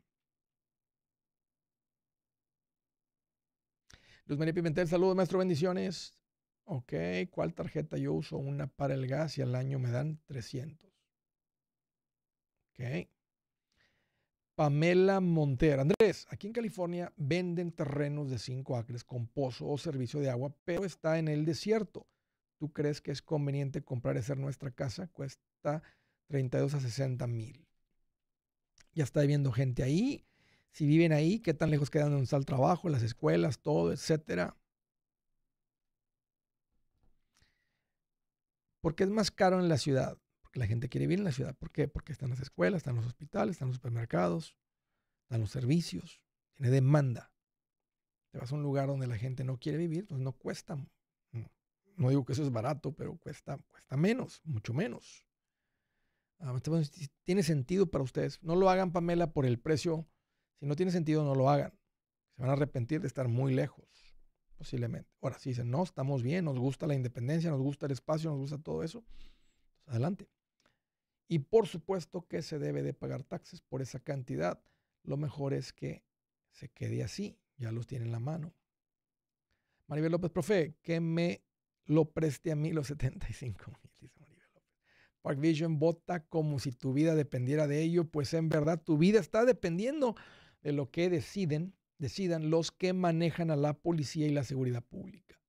Luz María Pimentel, saludos, maestro, bendiciones. Ok, ¿cuál tarjeta yo uso? Una para el gas y al año me dan 300. Ok. Pamela Montero. Andrés, aquí en California venden terrenos de 5 acres con pozo o servicio de agua, pero está en el desierto. ¿Tú crees que es conveniente comprar y hacer nuestra casa? Cuesta 32 a 60 mil. Ya está viendo gente ahí si viven ahí, qué tan lejos quedan donde está el trabajo, las escuelas, todo, etcétera. Porque es más caro en la ciudad? Porque la gente quiere vivir en la ciudad. ¿Por qué? Porque están las escuelas, están los hospitales, están los supermercados, están los servicios. Tiene demanda. Te vas a un lugar donde la gente no quiere vivir, pues no cuesta. No digo que eso es barato, pero cuesta, cuesta menos, mucho menos. Ah, tiene sentido para ustedes. No lo hagan, Pamela, por el precio si no tiene sentido, no lo hagan. Se van a arrepentir de estar muy lejos, posiblemente. Ahora, si dicen, no, estamos bien, nos gusta la independencia, nos gusta el espacio, nos gusta todo eso, pues adelante. Y por supuesto que se debe de pagar taxes por esa cantidad. Lo mejor es que se quede así, ya los tiene en la mano. Maribel López, profe, que me lo preste a mí los 75 mil, dice Maribel López. Park Vision vota como si tu vida dependiera de ello, pues en verdad tu vida está dependiendo de lo que deciden, decidan los que manejan a la policía y la seguridad pública.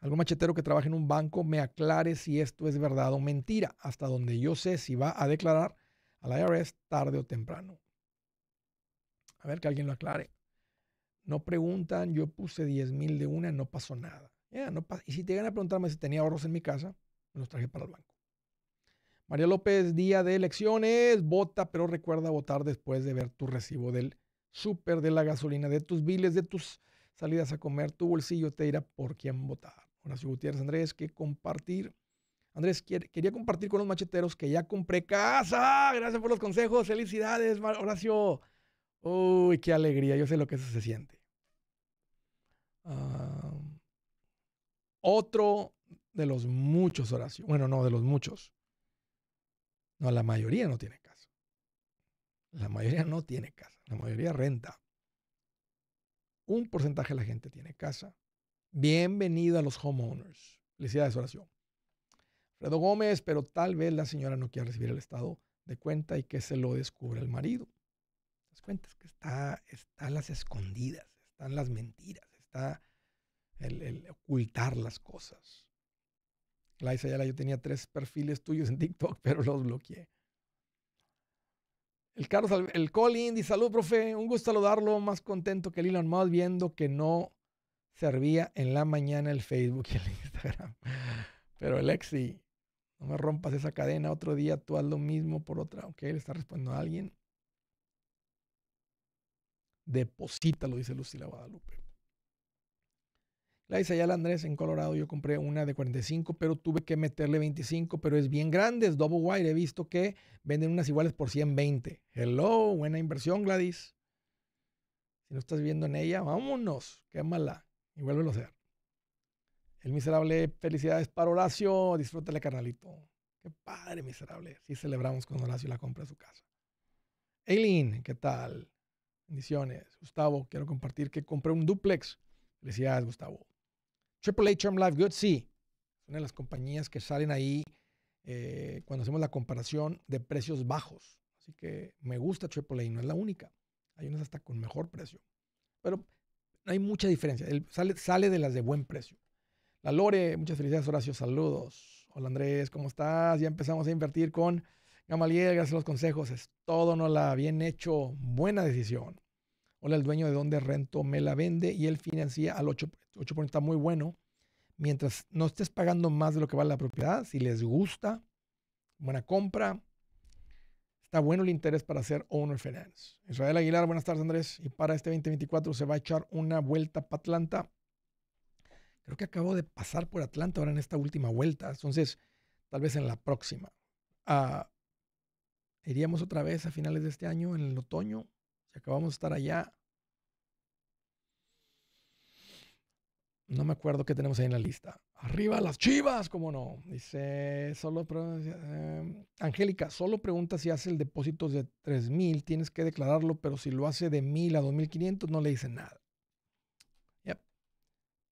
Algún machetero que trabaje en un banco me aclare si esto es verdad o mentira, hasta donde yo sé si va a declarar a la IRS tarde o temprano. A ver que alguien lo aclare. No preguntan, yo puse 10 mil de una, no pasó nada. no y si te llegan a preguntarme si tenía ahorros en mi casa, los traje para el banco. María López, día de elecciones, vota, pero recuerda votar después de ver tu recibo del súper, de la gasolina, de tus biles, de tus salidas a comer. Tu bolsillo te irá por quién votar. Horacio Gutiérrez, Andrés, que compartir. Andrés, quería compartir con los macheteros que ya compré casa. Gracias por los consejos. Felicidades, Horacio. Uy, qué alegría. Yo sé lo que eso se siente. Ah, otro de los muchos, Horacio. Bueno, no, de los muchos. No, la mayoría no tiene casa. La mayoría no tiene casa. La mayoría renta. Un porcentaje de la gente tiene casa. Bienvenido a los homeowners. Felicidades, oración. Fredo Gómez, pero tal vez la señora no quiera recibir el estado de cuenta y que se lo descubra el marido. Las cuentas que está, están las escondidas, están las mentiras, está el ocultar las cosas. Laisa yo tenía tres perfiles tuyos en TikTok, [LAUGHS] pero los bloqueé. El Carlos, el Colin, dice salud, profe. Un gusto saludarlo. Más contento que el Elon Musk viendo que no servía en la mañana el Facebook y el [LAUGHS] Instagram. Pero Alexi, no me rompas esa cadena. Otro día tú haz lo mismo por otra. Ok, le está respondiendo a alguien. Deposítalo, dice Lucila Guadalupe. La allá Andrés en Colorado, yo compré una de 45, pero tuve que meterle 25, pero es bien grande, es double wire. He visto que venden unas iguales por 120. Hello, buena inversión, Gladys. Si no estás viendo en ella, vámonos, quémala y vuélvelo a hacer. El miserable, felicidades para Horacio, disfrútale, carnalito. Qué padre, miserable. si celebramos cuando Horacio la compra de su casa. Eileen, ¿qué tal? Bendiciones. Gustavo, quiero compartir que compré un duplex. Felicidades, Gustavo. Triple H Life Good, sí. Son de las compañías que salen ahí eh, cuando hacemos la comparación de precios bajos. Así que me gusta AAA, no es la única. Hay unas hasta con mejor precio. Pero no hay mucha diferencia. sale, sale de las de buen precio. La Lore, muchas felicidades, Horacio. Saludos. Hola Andrés, ¿cómo estás? Ya empezamos a invertir con Gamaliel, gracias a los consejos. Es todo, no la bien hecho. Buena decisión. Hola, el dueño de donde rento me la vende y él financia al 8%. 8% está muy bueno. Mientras no estés pagando más de lo que vale la propiedad, si les gusta, buena compra, está bueno el interés para hacer owner finance. Israel Aguilar, buenas tardes Andrés. Y para este 2024 se va a echar una vuelta para Atlanta. Creo que acabo de pasar por Atlanta ahora en esta última vuelta. Entonces, tal vez en la próxima. Ah, iríamos otra vez a finales de este año, en el otoño acabamos de estar allá. No me acuerdo qué tenemos ahí en la lista. Arriba las chivas, cómo no. Dice, solo eh, Angélica, solo pregunta si hace el depósito de 3000, tienes que declararlo, pero si lo hace de 1000 a 2500, no le dicen nada. Yep.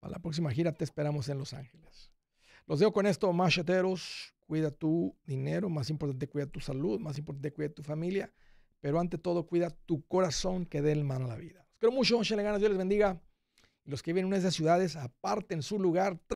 Para la próxima gira te esperamos en Los Ángeles. Los dejo con esto, macheteros. Cuida tu dinero, más importante, cuida tu salud, más importante, cuida tu familia. Pero ante todo, cuida tu corazón que dé el mano a la vida. Espero quiero mucho, le ganas, Dios les bendiga. Los que vienen en de esas ciudades, aparten su lugar.